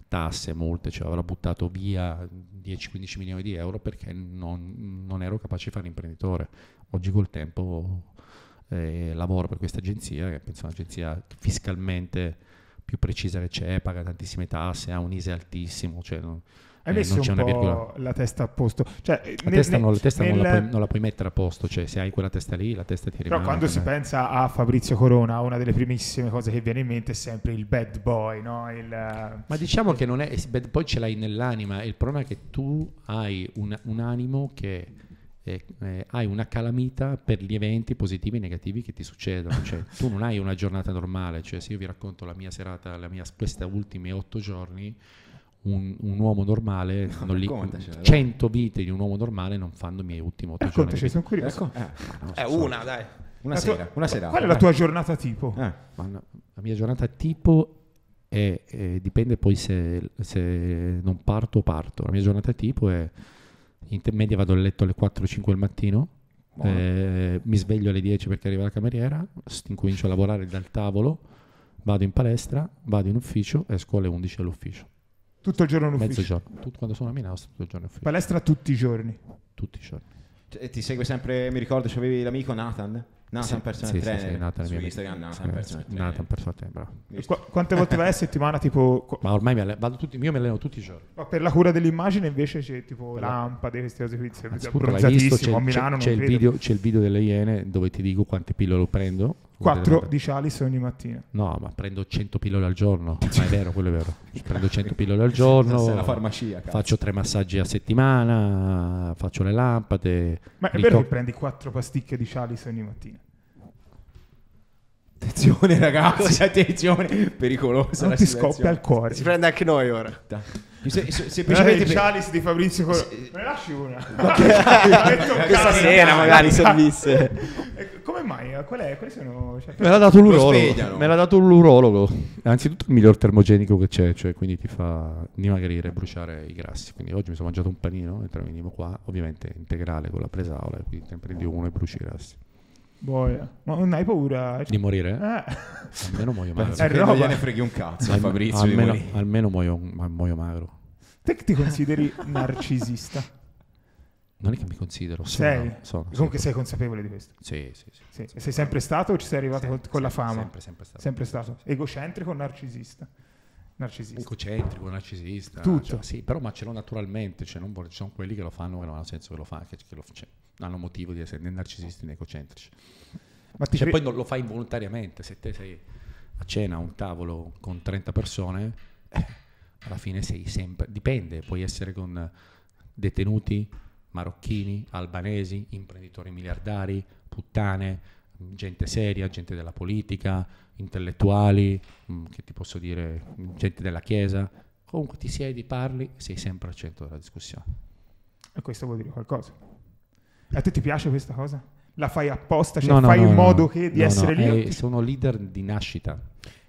tasse, multe, cioè avrò buttato via 10-15 milioni di euro perché non, non ero capace di fare imprenditore. Oggi col tempo eh, lavoro per questa agenzia, che penso è un'agenzia fiscalmente più precisa che c'è, paga tantissime tasse, ha un ISE altissimo, cioè non, hai eh messo eh, non c'è un po' la testa a posto. Cioè, la nel, testa, no, la testa nel... non, la puoi, non, la puoi, mettere a posto, cioè se hai quella testa lì, la testa ti rimane. Però quando si me. pensa a Fabrizio Corona, una delle primissime cose che viene in mente è sempre il bad boy, no? il... Eh, Ma diciamo che non è, bad boy ce l'hai nell'anima, il problema è che tu hai un, un animo che che eh, hai una calamita per gli eventi positivi e negativi che ti succedono, cioè tu non hai una giornata normale, cioè se io vi racconto la mia serata, la mia, questi ultimi otto giorni, un, un, uomo normale, no, lì, 100 vite di un uomo normale non fanno i miei ultimi 8 raccontaci, giorni. sono curioso. Ecco. Eh, eh no, è eh, so, una, so. dai. Una sera, tua, una sera. Qual è la tua giornata tipo? Eh. No, la mia giornata tipo è, eh, dipende poi se, se non parto o parto. La mia giornata tipo è in media vado a letto alle 4-5 del mattino, eh, mi sveglio alle 10 perché arriva la cameriera, incomincio a lavorare dal tavolo, vado in palestra, vado in ufficio, esco alle 11 all'ufficio. Tutto il giorno in ufficio? Mezzogiorno, tutto, quando sono a Milano tutto il giorno in ufficio. Palestra tutti i giorni? Tutti i giorni. Cioè, ti segue sempre, mi ricordo, c'avevi l'amico Nathan? Nathan sì, personal sì, trainer sì, sì, Nathan, su Instagram Nathan personal sì, Nathan personal trainer Qu- quante volte vai a settimana tipo ma ormai mi alle- vado tutti, io mi alleno tutti i giorni ma per la cura dell'immagine invece c'è tipo per lampade queste cose qui ah, cioè, visto, c'è, a Milano c'è, c'è il video, c'è il video delle Iene dove ti dico quante pillole prendo 4 di Cialis ogni mattina. No, ma prendo 100 pillole al giorno. ma è vero, quello è vero. Prendo 100 pillole al giorno. Sei una farmacia. Cazzo. Faccio tre massaggi a settimana, faccio le lampade. Ma è vero che prendi 4 pasticche di Cialis ogni mattina? Attenzione ragazzi, attenzione, pericolosa non ti scoppia il cuore. Si prende anche noi ora. Da. Se, se, semplicemente il Chalice di Fabrizio Col... Se... Me ne lasci una. Questa sera magari servisse. Eh, come mai? Quelle, quelle sono... cioè, me l'ha dato l'urologo. Me l'ha dato l'urologo. Anzitutto il miglior termogenico che c'è, cioè quindi ti fa dimagrire, e bruciare i grassi. Quindi oggi mi sono mangiato un panino mentre venivo qua, ovviamente integrale con la presaola, quindi te ne prendi uno e bruci i grassi. Boia. Ma non hai paura? Di morire? Eh. Almeno muoio magro. non gliene freghi un cazzo a Fabrizio. Almeno, almeno muoio, muoio magro. Te che ti consideri narcisista? Non è che mi considero, sei. Sono, sono, Comunque sei consapevole di questo. Sì, sì, sì. sì. sì. Sei sempre stato o ci sei arrivato sempre, con, con sempre, la fama? Sempre, sempre stato. Sempre stato. Egocentrico o narcisista? Narcisista. Egocentrico, narcisista. Tutto. Cioè, sì, però ma ce l'ho naturalmente, cioè non, ci sono quelli che lo fanno, che non ha senso che lo fanno, che, che lo, cioè, hanno motivo di essere né narcisisti né ecocentrici. Ma cioè, fri- poi non lo fai involontariamente, se te sei a cena a un tavolo con 30 persone, eh, alla fine sei sempre, dipende, puoi essere con detenuti, marocchini, albanesi, imprenditori miliardari, puttane, gente seria, gente della politica, intellettuali, mm, che ti posso dire, gente della Chiesa. Comunque ti siedi, parli, sei sempre al centro della discussione. E questo vuol dire qualcosa. A te ti piace questa cosa? La fai apposta, cioè no, no, fai no, in modo che di essere lì? Eh, sono leader di nascita.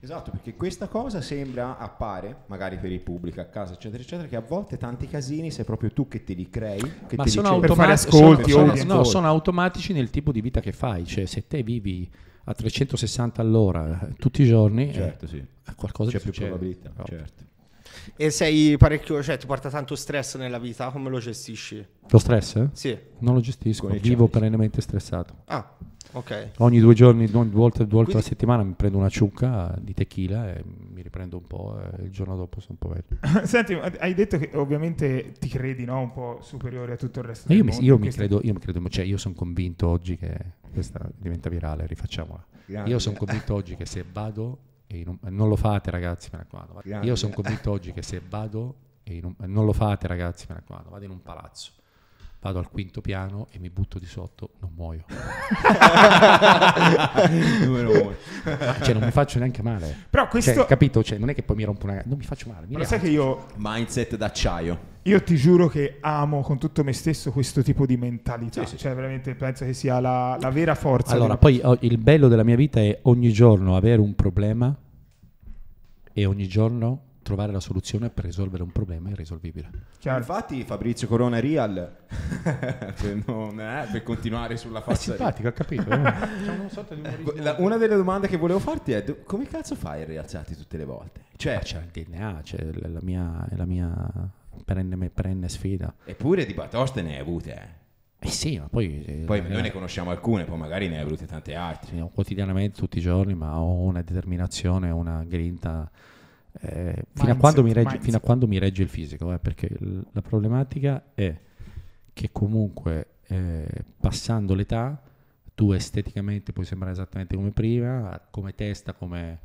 Esatto, perché questa cosa sembra, appare, magari per il pubblico a casa, eccetera, eccetera, che a volte tanti casini sei proprio tu che te li crei, che Ma sono automatici, ascolti, sono, sono, no, sono automatici nel tipo di vita che fai, cioè se te vivi a 360 all'ora eh, tutti i giorni, eh, certo, eh, sì. qualcosa c'è più succede. probabilità, certo. E sei parecchio, cioè ti porta tanto stress nella vita, come lo gestisci? Lo stress? Eh? Sì. Non lo gestisco, Buoni vivo perennemente stressato. Ah, ok. Ogni due giorni, ogni volta, due volte alla settimana mi prendo una ciucca di tequila e mi riprendo un po' e eh, il giorno dopo sono un po' meglio. Senti, hai detto che ovviamente ti credi no? un po' superiore a tutto il resto io del mi, mondo. Io mi, credo, io mi credo, cioè io sono convinto oggi che questa diventa virale, rifacciamola. Grande. Io sono convinto oggi che se vado, e non, eh, non lo fate ragazzi, mi raccomando, Grande. io sono convinto oggi che se vado, e non, eh, non lo fate ragazzi, mi raccomando, vado in un palazzo vado al quinto piano e mi butto di sotto, non muoio. cioè, non mi faccio neanche male. Però cioè, questo... Cioè, capito? Cioè, non è che poi mi rompo una... Non mi faccio male. Mi Però sai che io... Mindset d'acciaio. Io ti giuro che amo con tutto me stesso questo tipo di mentalità. Sì, sì. Cioè, veramente penso che sia la, la vera forza. Allora, poi oh, il bello della mia vita è ogni giorno avere un problema e ogni giorno trovare la soluzione per risolvere un problema irrisolvibile. Chiaro. Infatti Fabrizio Corona è Real, per, cioè, non, eh, per continuare sulla faccia... È simpatico, ho capito. una, ecco, una delle domande che volevo farti è do, come cazzo fai a rialzarti tutte le volte? Cioè, ah, c'è il DNA, c'è la mia, la mia perenne, perenne sfida. Eppure di batoste ne hai avute, eh? Eh sì, ma poi... Eh, poi magari... noi ne conosciamo alcune, poi magari ne hai avute tante altre. Sì, quotidianamente, tutti i giorni, ma ho una determinazione, una grinta eh, fino, a quando mi regge, fino a quando mi regge il fisico, eh, perché l- la problematica è che comunque eh, passando l'età tu esteticamente puoi sembrare esattamente come prima, come testa, come,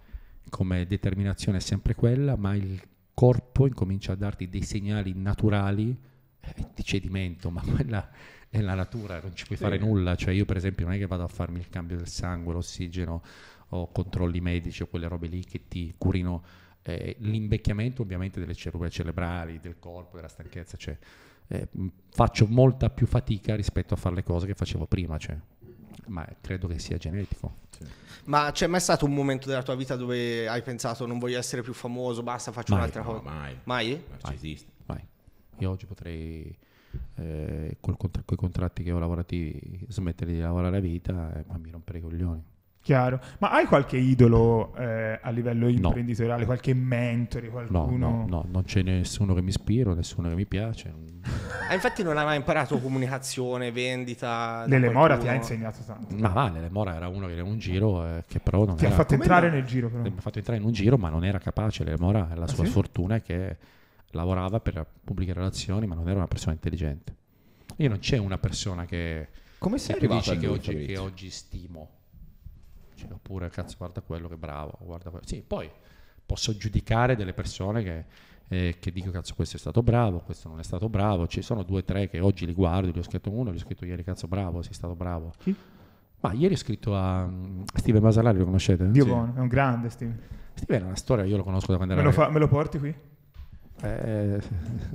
come determinazione è sempre quella, ma il corpo incomincia a darti dei segnali naturali eh, di cedimento, ma quella è la natura, non ci puoi sì. fare nulla. Cioè, io, per esempio, non è che vado a farmi il cambio del sangue, l'ossigeno o controlli medici o quelle robe lì che ti curino eh, l'invecchiamento ovviamente delle cellule cerebrali, del corpo, della stanchezza, cioè, eh, faccio molta più fatica rispetto a fare le cose che facevo prima, cioè, ma credo che sia genetico. Sì. Ma c'è mai stato un momento della tua vita dove hai pensato non voglio essere più famoso, basta faccio mai, un'altra no, cosa? Mai. Mai? Mai. mai. Io oggi potrei... Eh, col contra- con i contratti che ho lavorativi smettere di lavorare a vita eh, ma mi romperei i coglioni Chiaro. Ma hai qualche idolo eh, a livello imprenditoriale, no. qualche mentore, qualcuno? No, no, no, non c'è nessuno che mi ispiro, nessuno che mi piace. ah, infatti non hai mai imparato comunicazione, vendita. Nelle Mora ti ha insegnato tanto. Ma va, Lele Mora era uno che era in un giro eh, che però non ti era... Ti ha fatto entrare no? nel giro però. Mi ha fatto entrare in un giro ma non era capace. Lele Mora, la ah, sua sì? fortuna è che lavorava per pubbliche relazioni ma non era una persona intelligente. Io non c'è una persona che... Come sei arrivato che oggi, che oggi stimo? cioè, oppure cazzo guarda quello che bravo, guarda quello. Sì, poi posso giudicare delle persone che, eh, che dico cazzo questo è stato bravo, questo non è stato bravo, ci sono due o tre che oggi li guardo, gli ho scritto uno, gli ho scritto ieri cazzo bravo, sei stato bravo. Sì. Ma ieri ho scritto a mm, Steve Masalari, lo conoscete? Dio sì. buono, è un grande Steve. Steve è una storia, io lo conosco da quando me era... Lo fa, me lo porti qui? Eh,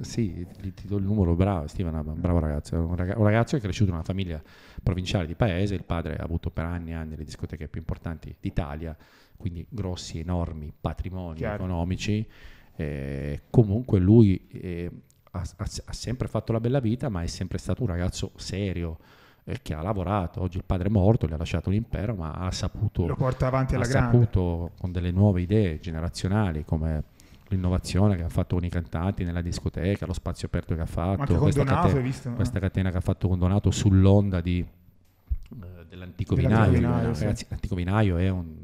sì, ti, ti do il numero, bravo, Steve è un bravo ragazzo, un, ragazzo, un ragazzo che è cresciuto in una famiglia provinciale di paese, il padre ha avuto per anni e anni le discoteche più importanti d'Italia, quindi grossi, enormi patrimoni Chiaro. economici, eh, comunque lui eh, ha, ha, ha, sempre fatto la bella vita, ma è sempre stato un ragazzo serio, eh, che ha lavorato, oggi il padre è morto, gli ha lasciato l'impero, ma ha saputo... Lo porta avanti alla ha saputo con delle nuove idee generazionali come l'innovazione che ha fatto con i cantanti nella discoteca, lo spazio aperto che ha fatto, questa, Donato, catena, visto, no? questa, catena, che ha fatto con Donato sull'onda di, eh, dell'antico, dell'antico vinaio. vinaio sì. l'antico vinaio è un,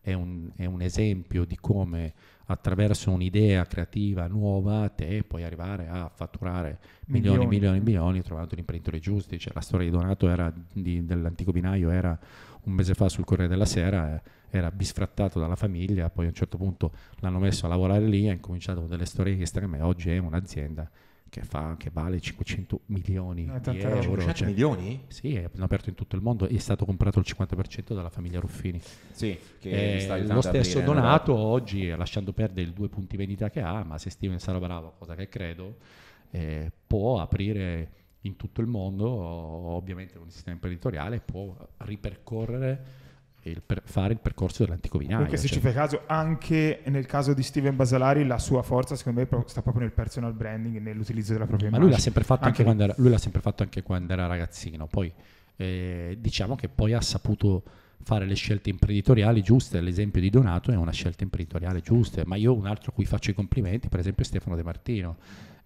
è, un, è un, esempio di come attraverso un'idea creativa nuova te puoi arrivare a fatturare milioni, milioni, milioni, milioni trovando gli imprenditori giusti. Cioè, la storia di Donato era, di, dell'antico vinaio era un mese fa sul Corriere della Sera, eh, era bisfrattato dalla famiglia, poi a un certo punto l'hanno messo a lavorare lì, ha incominciato con delle storie estreme, oggi è un'azienda che, fa, che vale 500 milioni ah, di euro. 500 cioè, milioni? Sì, è aperto in tutto il mondo è stato comprato il 50% dalla famiglia Ruffini. Sì, eh, lo stesso aprire, Donato no? oggi, eh, lasciando perdere i due punti vendita che ha, ma se Steven sarà bravo, cosa che credo, eh, può aprire in tutto il mondo, ovviamente con il sistema imprenditoriale, può ripercorrere il per, fare il percorso dell'antico vinaio. Comunque, se ci cioè fai caso, anche nel caso di Steven Basalari, la sua forza, secondo me, sta proprio nel personal branding, e nell'utilizzo della propria immagine. Ma lui l'ha sempre fatto anche, anche quando, era, lui l'ha sempre fatto anche quando era ragazzino. Poi eh, diciamo che poi ha saputo fare le scelte imprenditoriali giuste. L'esempio di Donato è una scelta imprenditoriale giusta, ma io un altro cui faccio i complimenti, per esempio è Stefano De Martino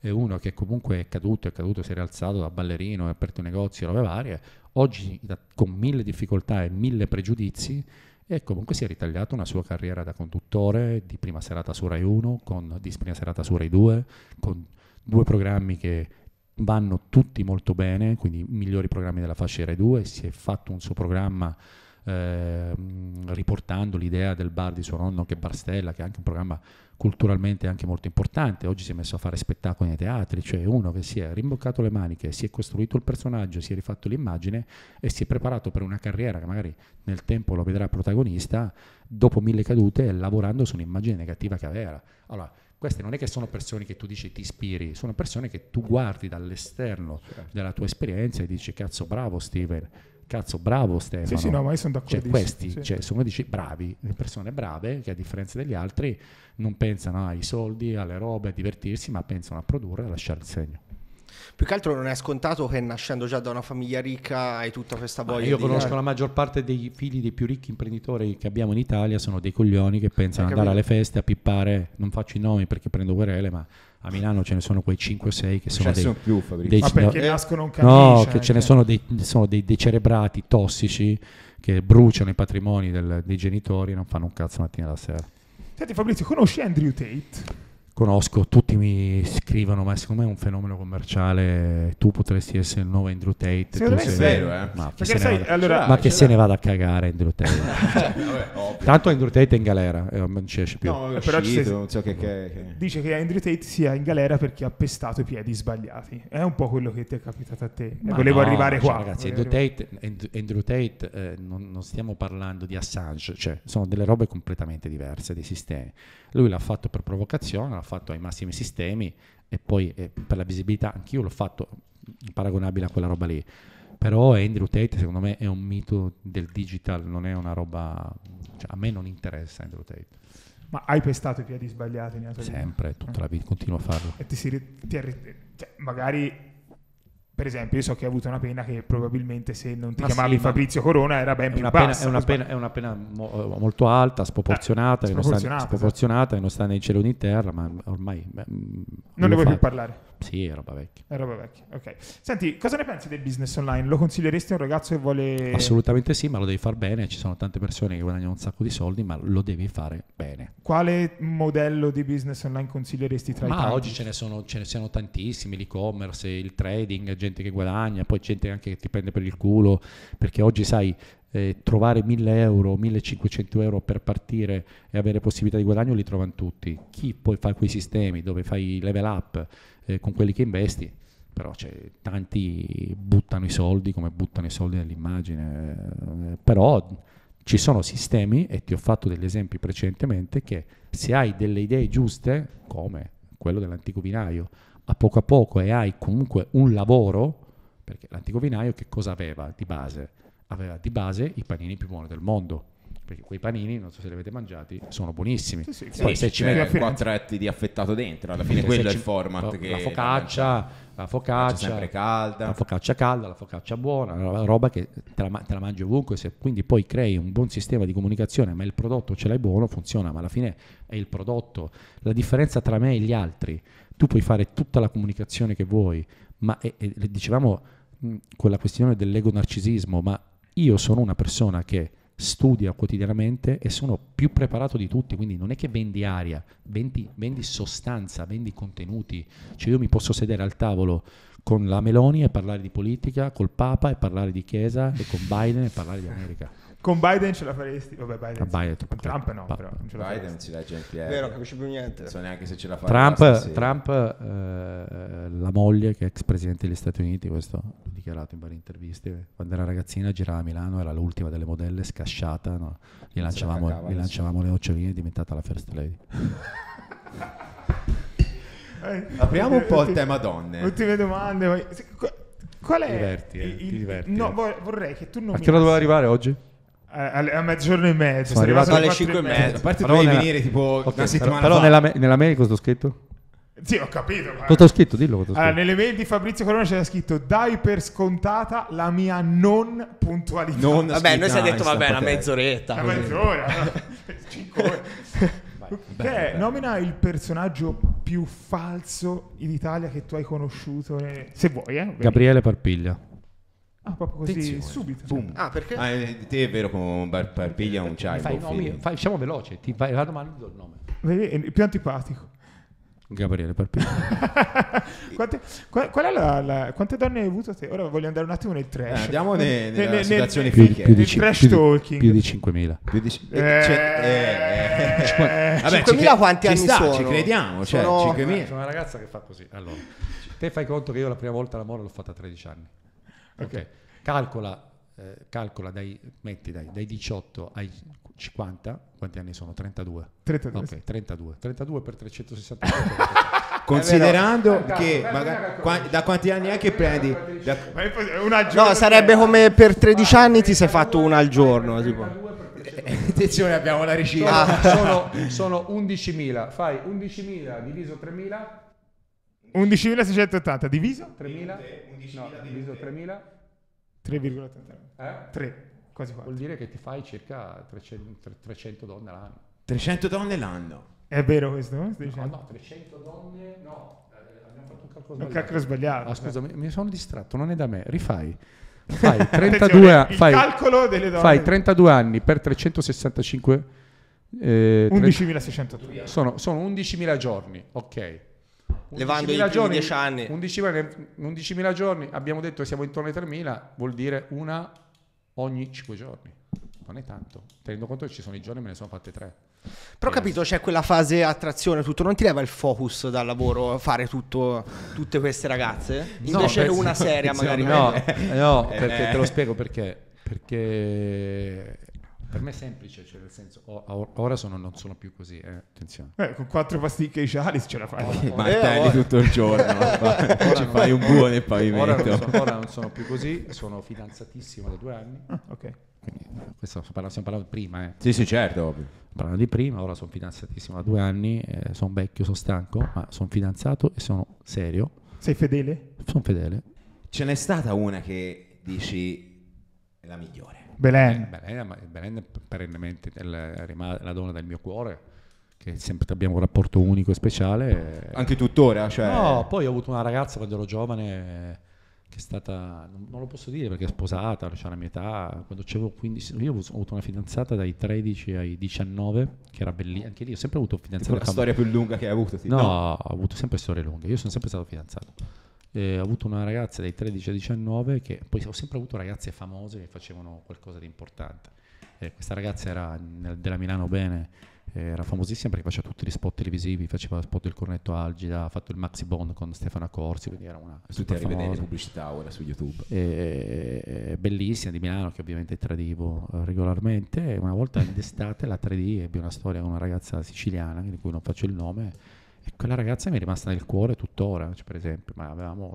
eh, uno che comunque è caduto, è caduto, si è rialzato da ballerino, ha aperto negozi, robe varie, oggi da, con mille difficoltà e mille pregiudizi e comunque si è ritagliato una sua carriera da conduttore di prima serata su Rai 1, con, di prima serata su Rai 2, con due programmi che vanno tutti molto bene, quindi i migliori programmi della fascia Rai 2, si è fatto un suo programma Ehm, riportando l'idea del bar di suo nonno che è Barstella, che è anche un programma culturalmente anche molto importante. Oggi si è messo a fare spettacoli nei teatri, cioè uno che si è rimboccato le maniche, si è costruito il personaggio, si è rifatto l'immagine e si è preparato per una carriera che magari nel tempo lo vedrà protagonista, dopo mille cadute, lavorando su un'immagine negativa che aveva. Allora, queste non è che sono persone che tu dici ti ispiri, sono persone che tu guardi dall'esterno certo. della tua esperienza e dici cazzo bravo Steven, cazzo bravo Stefano. Sì, sì, no, ma io sono d'accordo. Cioè, questi sì. cioè, sono dici, bravi, le persone brave che a differenza degli altri non pensano ai soldi, alle robe, a divertirsi, ma pensano a produrre e a lasciare il segno. Più che altro non è scontato che nascendo già da una famiglia ricca hai tutta questa voglia. Ma io conosco di... la maggior parte dei figli dei più ricchi imprenditori che abbiamo in Italia, sono dei coglioni che pensano ad andare alle feste a pippare, non faccio i nomi perché prendo querele, ma a Milano ce ne sono quei 5-6 che sono ce dei, sono più, dei, ma perché no, eh, nascono un camicia, no che ce ne eh. sono dei, sono dei, dei tossici che bruciano i patrimoni del, dei genitori e non fanno un cazzo mattina alla sera Senti Fabrizio conosci Andrew Tate? conosco, tutti mi scrivono, ma secondo me è un fenomeno commerciale. Tu potresti essere il nuovo Andrew Tate. Sì, me è vero, eh. Ma che, se, sai, ne, vada, allora, ma che se ne cioè vada a cagare Andrew Tate. vabbè, Tanto Andrew Tate è in galera, eh, non ci esce più. No, però uscito, sei, non so che, che, che, Dice che Andrew Tate sia in galera perché ha pestato i piedi sbagliati. È un po' quello che ti è capitato a te. Ma volevo no, arrivare cioè, qua. Ragazzi, Andrew Tate, Andrew Tate eh, non, non stiamo parlando di Assange, cioè sono delle robe completamente diverse, dei sistemi. Lui l'ha fatto per provocazione, l'ha fatto ai massimi sistemi e poi eh, per la visibilità anch'io l'ho fatto paragonabile a quella roba lì. Però Andrew Tate secondo me è un mito del digital, non è una roba... Cioè, a me non interessa Andrew Tate. Ma hai pestato i piedi sbagliati? Sempre, tutta eh. la vita, continuo a farlo. E ti si... Ti arri- cioè, magari per esempio, io so che ha avuto una pena che probabilmente se non ti ma chiamavi sì, Fabrizio Corona era ben più una bassa. Pena, è, una pena, è una pena mo, eh, molto alta, sproporzionata, eh, sproporzionata, che, non sta, esatto. che non sta né in cielo né in terra, ma ormai... Beh, mm, non, ne vuoi fa... più parlare? Sì, è roba vecchia. È roba vecchia, ok. Senti, cosa ne pensi del business online? Lo consiglieresti a un ragazzo che vuole... Assolutamente sì, ma lo devi far bene. Ci sono tante persone che guadagnano un sacco di soldi, ma lo devi fare bene. Quale modello di business online consiglieresti tra ma i tanti? Ma oggi ce ne, sono, ce ne sono tantissimi, l'e-commerce, il trading, gente che guadagna, poi gente anche che ti prende per il culo, perché oggi sai, eh, trovare 1000 euro, 1500 euro per partire e avere possibilità di guadagno li trovano tutti. Chi poi fa quei sistemi dove fai level up eh, con quelli che investi, però cioè, tanti buttano i soldi come buttano i soldi nell'immagine, eh, però ci sono sistemi, e ti ho fatto degli esempi precedentemente, che se hai delle idee giuste, come quello dell'antico vinaio, a poco a poco e hai comunque un lavoro, perché l'antico vinaio che cosa aveva di base? Aveva di base i panini più buoni del mondo perché quei panini, non so se li avete mangiati, sono buonissimi. Sì, sì, Poi sì, se ci metti qua tretti di affettato dentro, alla fine quello è il format la, che la focaccia, la focaccia sempre calda, la focaccia calda, la focaccia buona, la roba che te la, te la mangi ovunque, se quindi poi crei un buon sistema di comunicazione, ma il prodotto ce l'hai buono, funziona, ma alla fine è il prodotto, la differenza tra me e gli altri tu puoi fare tutta la comunicazione che vuoi, ma e, e, dicevamo quella questione dell'ego narcisismo, ma io sono una persona che studia quotidianamente e sono più preparato di tutti, quindi non è che vendi aria, vendi, vendi sostanza, vendi contenuti, cioè io mi posso sedere al tavolo con la Meloni e parlare di politica, col Papa e parlare di Chiesa e con Biden e parlare di America. Con Biden ce la faresti? Vabbè, Biden. Ah, Biden con Trump, Trump no, pa- però. Non ce la Biden non si legge in piedi. Vero, non capisci più niente. Non so neanche se ce la farà. Trump, Trump eh, la moglie che è ex presidente degli Stati Uniti, questo l'ho dichiarato in varie interviste, quando era ragazzina girava a Milano, era l'ultima delle modelle, scasciata, no? gli, lanciavamo, gli lanciavamo le noccioline, è diventata la first lady. Eh. Apriamo un po' il tema donne. Ultime domande. Qual è? Diverti, eh, il, diverti, no, vorrei che tu non. A che ora doveva arrivare oggi? A, a, mezzogiorno e mezzo. Sono arrivato alle 5 e mezzo. A parte dovevi nella... venire tipo okay, una settimana però, però nella, nell'America sto scritto? Sì, ho capito. Ma... Cosa ho scritto? Dillo cosa ho allora, nelle mail di Fabrizio Corona c'era scritto dai per scontata la mia non puntualità. Non vabbè, noi si è detto vabbè, una mezz'oretta. Una mezz'ora. 5 ore. Che beh, nomina il personaggio più falso in Italia che tu hai conosciuto, se vuoi, eh, Gabriele Parpiglia. Ah, proprio così, Attenzione. subito. Boom. Ah, perché? Ah, eh, te è vero, con Parpiglia non c'hai. Fai, nomi, fai, diciamo veloce, ti vai, vado male il nome. È più antipatico. Gabriele Perpignan. quante, qual, qual la, la, quante donne hai avuto te? Ora voglio andare un attimo nel trash. Eh, andiamo ne, nella ne, situazione nel, più, più di cin- trash talking. Più di 5.000. Più di, eh, eh, cioè, eh, eh. Vabbè, 5.000 ci, quanti ci anni sta, sono? Ci crediamo, cioè, sono... 5.000. Sono una ragazza che fa così. Allora, te fai conto che io la prima volta l'amore l'ho fatta a 13 anni. Ok. okay. Calcola eh, calcola dai, metti dai, dai, 18 ai 50, quanti anni sono? 32. 32. Ok, 32. 32 per 360. Considerando che magari, qua, da quanti anni è che prendi? Da, no, sarebbe come per 13 anni ti sei fatto una al giorno. Eh, tipo. Eh, attenzione, abbiamo la ricerca. Ah. Sono, sono, sono 11.000. Fai 11.000 diviso 3.000. 11.680 diviso? 3.000? No, diviso 3.000. 3,39. Eh? 3, quasi 4. Vuol dire che ti fai circa 300, 300 donne l'anno. 300 donne l'anno? È vero questo? No, ah, no, 300 donne, no, eh, abbiamo fatto un calcolo sbagliato. Un calcolo sbagliato. Ah, eh. scusa, eh. mi sono distratto, non è da me, rifai. Fai 32, a, fai, fai 32 anni per 365 eh, 11.600 sono, sono 11.000 giorni, ok levando i giorni, 10 anni. 11.000, 11.000 giorni, abbiamo detto che siamo intorno ai 3.000, vuol dire una ogni 5 giorni. Non è tanto, tenendo conto che ci sono i giorni, me ne sono fatte tre. Però ho capito, c'è quella fase attrazione, tutto, non ti leva il focus dal lavoro fare tutto, tutte queste ragazze? Invece no, una seria magari. No, no perché te lo spiego perché. Perché per me è semplice, cioè nel senso, o, ora sono, non sono più così, eh, attenzione. Eh, con quattro pasticche di Cialis ce la fai. Ma Martelli eh, tutto il giorno, ci fai un buon nel pavimento. Ora non, sono, ora non, sono, più così, sono fidanzatissimo da due anni. Ah, ok. questo stiamo parlando di prima, eh. Sì, sì, certo, Parlando di prima, ora sono fidanzatissimo da due anni, eh, sono vecchio, sono stanco, ma sono fidanzato e sono serio. Sei fedele? Sono fedele. Ce n'è stata una che dici è la migliore. Belen. Eh, Belen, Belen è perennemente la donna del mio cuore, che sempre abbiamo un rapporto unico e speciale. Anche tuttora? Cioè... No, poi ho avuto una ragazza quando ero giovane che è stata, non lo posso dire perché è sposata, c'era la mia età, quando avevo 15, io ho avuto una fidanzata dai 13 ai 19, che era bellissima, anche lì ho sempre avuto fidanzate. È la storia più lunga che hai avuto? Sì. No, no, ho avuto sempre storie lunghe, io sono sempre stato fidanzato eh, ho avuto una ragazza dai 13 ai 19 che poi ho sempre avuto ragazze famose che facevano qualcosa di importante. Eh, questa ragazza era nel, della Milano Bene, eh, era famosissima perché faceva tutti gli spot televisivi, faceva spot del Cornetto Algida, ha fatto il Maxi Bond con Stefano Accorsi, quindi era una Tutti a rivedere le pubblicità ora su YouTube. Eh, eh, eh, bellissima di Milano che ovviamente tradivo regolarmente. Una volta d'estate la 3D ebbe una storia con una ragazza siciliana di cui non faccio il nome e quella ragazza mi è rimasta nel cuore tuttora, cioè, per esempio, ma avevamo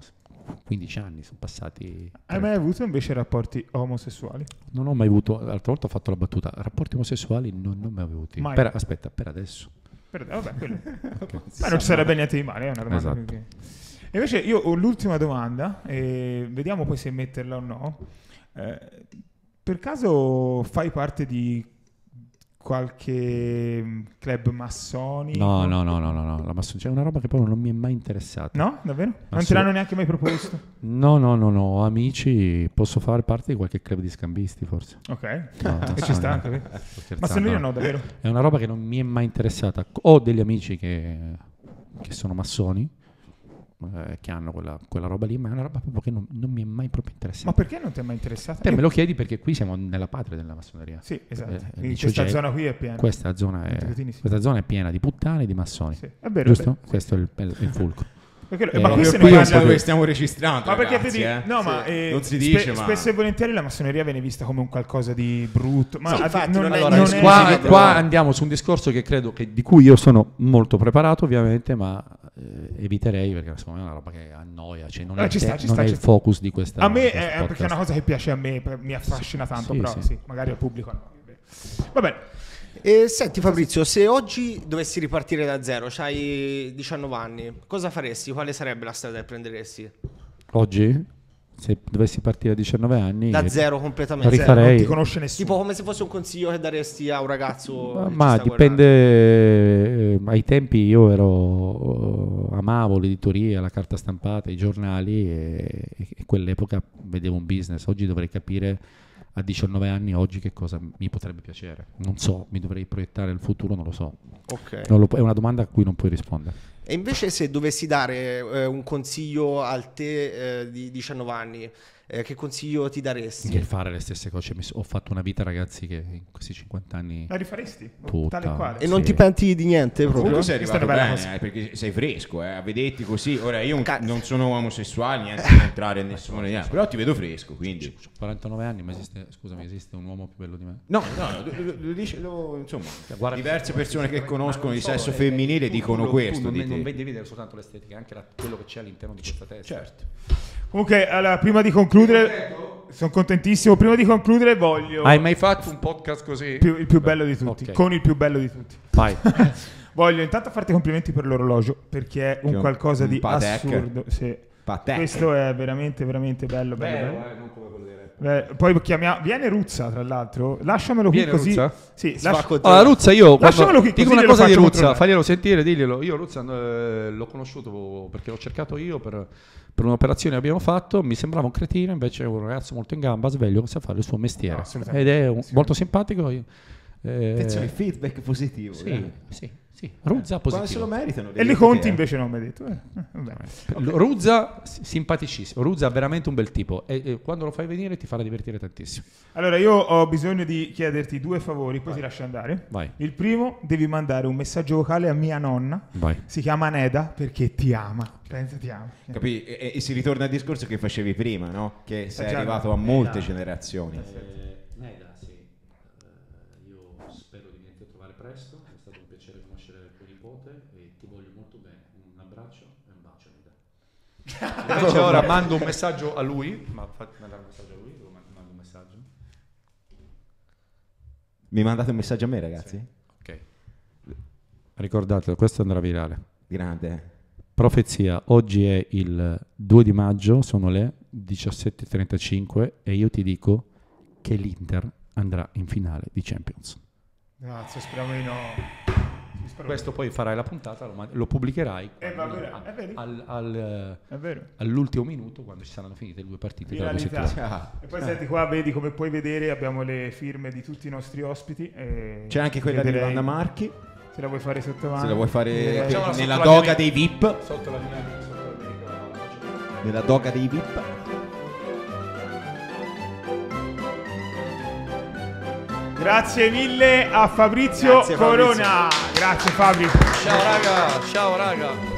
15 anni, sono passati. 30. Hai mai avuto invece rapporti omosessuali? Non ho mai avuto, l'altra volta ho fatto la battuta, rapporti omosessuali non, non mai avuti. Mai. Per, aspetta, per adesso. Per, vabbè, quello. okay. Ma non ci sarebbe niente di male, è una domanda. Esatto. Che... Invece io ho l'ultima domanda, e vediamo poi se metterla o no. Eh, per caso fai parte di qualche mm, club massoni? No, no, no, no, no, la massoneria cioè, è una roba che proprio non mi è mai interessata. No, davvero? Non ce l'hanno neanche mai proposto? No, no, no, no, amici, posso fare parte di qualche club di scambisti forse. Ok, e ci sta anche. Massoneria no, davvero. È una roba che non mi è mai interessata. Ho degli amici che, sono massoni eh, che hanno quella, quella, roba lì, ma è una roba proprio che non, non, mi è mai proprio interessata. Ma perché non ti è mai interessata? Te me lo chiedi perché qui siamo nella patria della massoneria. Sì, eh, esatto. Eh, questa zona qui è piena. Questa zona è, questa zona è piena di puttane e di massoni. Sì. È vero. Giusto? È vero. Questo è il, è il fulcro. Perché, eh, eh, ma questo è qui parla che stiamo registrando. Ma ragazzi, perché vedi, eh? no, sì. ma, eh, non si dice, spe, ma... spesso e volentieri la massoneria viene vista come un qualcosa di brutto. Ma sì, infatti, non, non, allora, non è, qua, qua andiamo su un discorso che credo che, di cui io sono molto preparato, ovviamente, ma eh, eviterei perché secondo me è una roba che annoia, cioè non, no, eh, è, te- sta, non sta, è il focus di questa A me è, podcast. perché è una cosa che piace a me, mi affascina tanto, sì, però sì. sì magari al pubblico no. Va bene. Eh, senti Fabrizio, se oggi dovessi ripartire da zero, hai 19 anni, cosa faresti? Quale sarebbe la strada che prenderesti? Oggi? se dovessi partire a 19 anni da zero completamente rifarei... non ti conosce nessuno tipo come se fosse un consiglio che daresti a un ragazzo ma, ma dipende eh, ai tempi io ero eh, amavo l'editoria la carta stampata i giornali e, e quell'epoca vedevo un business oggi dovrei capire a 19 anni oggi che cosa mi potrebbe piacere non so mi dovrei proiettare il futuro non lo so okay. non lo, è una domanda a cui non puoi rispondere e invece se dovessi dare eh, un consiglio al te eh, di 19 anni, eh, che consiglio ti daresti? Che fare le stesse cose. Cioè, ho fatto una vita, ragazzi, che in questi 50 anni. La rifaresti? Tutta. Tale quale. E sì. non ti penti di niente proprio. Comunque sei arrivato bene, eh, perché sei fresco, eh, a vederti così. Ora io un, non sono omosessuale, niente di entrare in nessuno, niente, però ti vedo fresco, quindi. 49 anni, ma esiste, scusami, esiste un uomo più bello di me? No, no, lo, lo dice, lo, insomma, cioè, Guarda, diverse persone che conoscono di sesso eh, femminile eh, dicono questo. Non, non devi vedere soltanto l'estetica, anche quello che c'è all'interno di questa cioè, testa. Certo. Comunque, allora, prima di concludere concludere sono contentissimo. Prima di concludere, voglio. Hai mai fatto un podcast così? Più, il più bello di tutti, okay. con il più bello di tutti. Vai. voglio intanto farti complimenti per l'orologio perché è un, qualcosa un di patec. assurdo. Sì. Questo è veramente, veramente bello. bello, bello. Eh, non come Beh, poi chiamiamo. Viene Ruzza, tra l'altro. Lasciamelo qui Viene così. Ruzza? Sì, lascia... allora, Ruzza, io quando... qui, dico una cosa di Ruzza, faglielo sentire, diglielo. Io Ruzza eh, l'ho conosciuto perché l'ho cercato io per, per un'operazione che abbiamo fatto. Mi sembrava un cretino, invece è un ragazzo molto in gamba, sveglio, che sa fare il suo mestiere. No, Ed è un, molto simpatico. Eh, Attenzione, feedback positivo. Sì, eh. sì. Sì, Ruzza eh, positivo. se lo meritano. E li conti invece non mi hai detto. Eh, eh okay. Ruzza simpaticissimo, Ruzza veramente un bel tipo e, e, quando lo fai venire ti farà divertire tantissimo. Allora io ho bisogno di chiederti due favori, poi Vai. ti lascio andare. Vai. Il primo, devi mandare un messaggio vocale a mia nonna, Vai. si chiama Neda perché ti ama. Pensa ti ama. Capì? E, e, si ritorna al discorso che facevi prima, no? Che sei eh, arrivato a eh, molte eh, generazioni. Eh, Invece ora mando un messaggio a lui, ma fate mandare un messaggio a lui mando un messaggio? Mi mandate un messaggio a me ragazzi? Sì. Ok. Ricordate, questo andrà virale. Grande. Profezia, oggi è il 2 di maggio, sono le 17.35 e io ti dico che l'Inter andrà in finale di Champions. Grazie, speriamo di no. Questo poi farai la puntata, lo, lo pubblicherai eh, al, al, all'ultimo minuto quando ci saranno finite le due partite della ah. E poi senti qua, vedi come puoi vedere, abbiamo le firme di tutti i nostri ospiti. C'è anche quella di Anna Marchi. Se la vuoi fare sotto mano. Se la vuoi fare eh, nella doga dei VIP. Sotto la dinamica. Nella doga dei VIP. Grazie mille a Fabrizio Grazie, Corona. Fabrizio. Grazie Fabri. Ciao raga, ciao raga.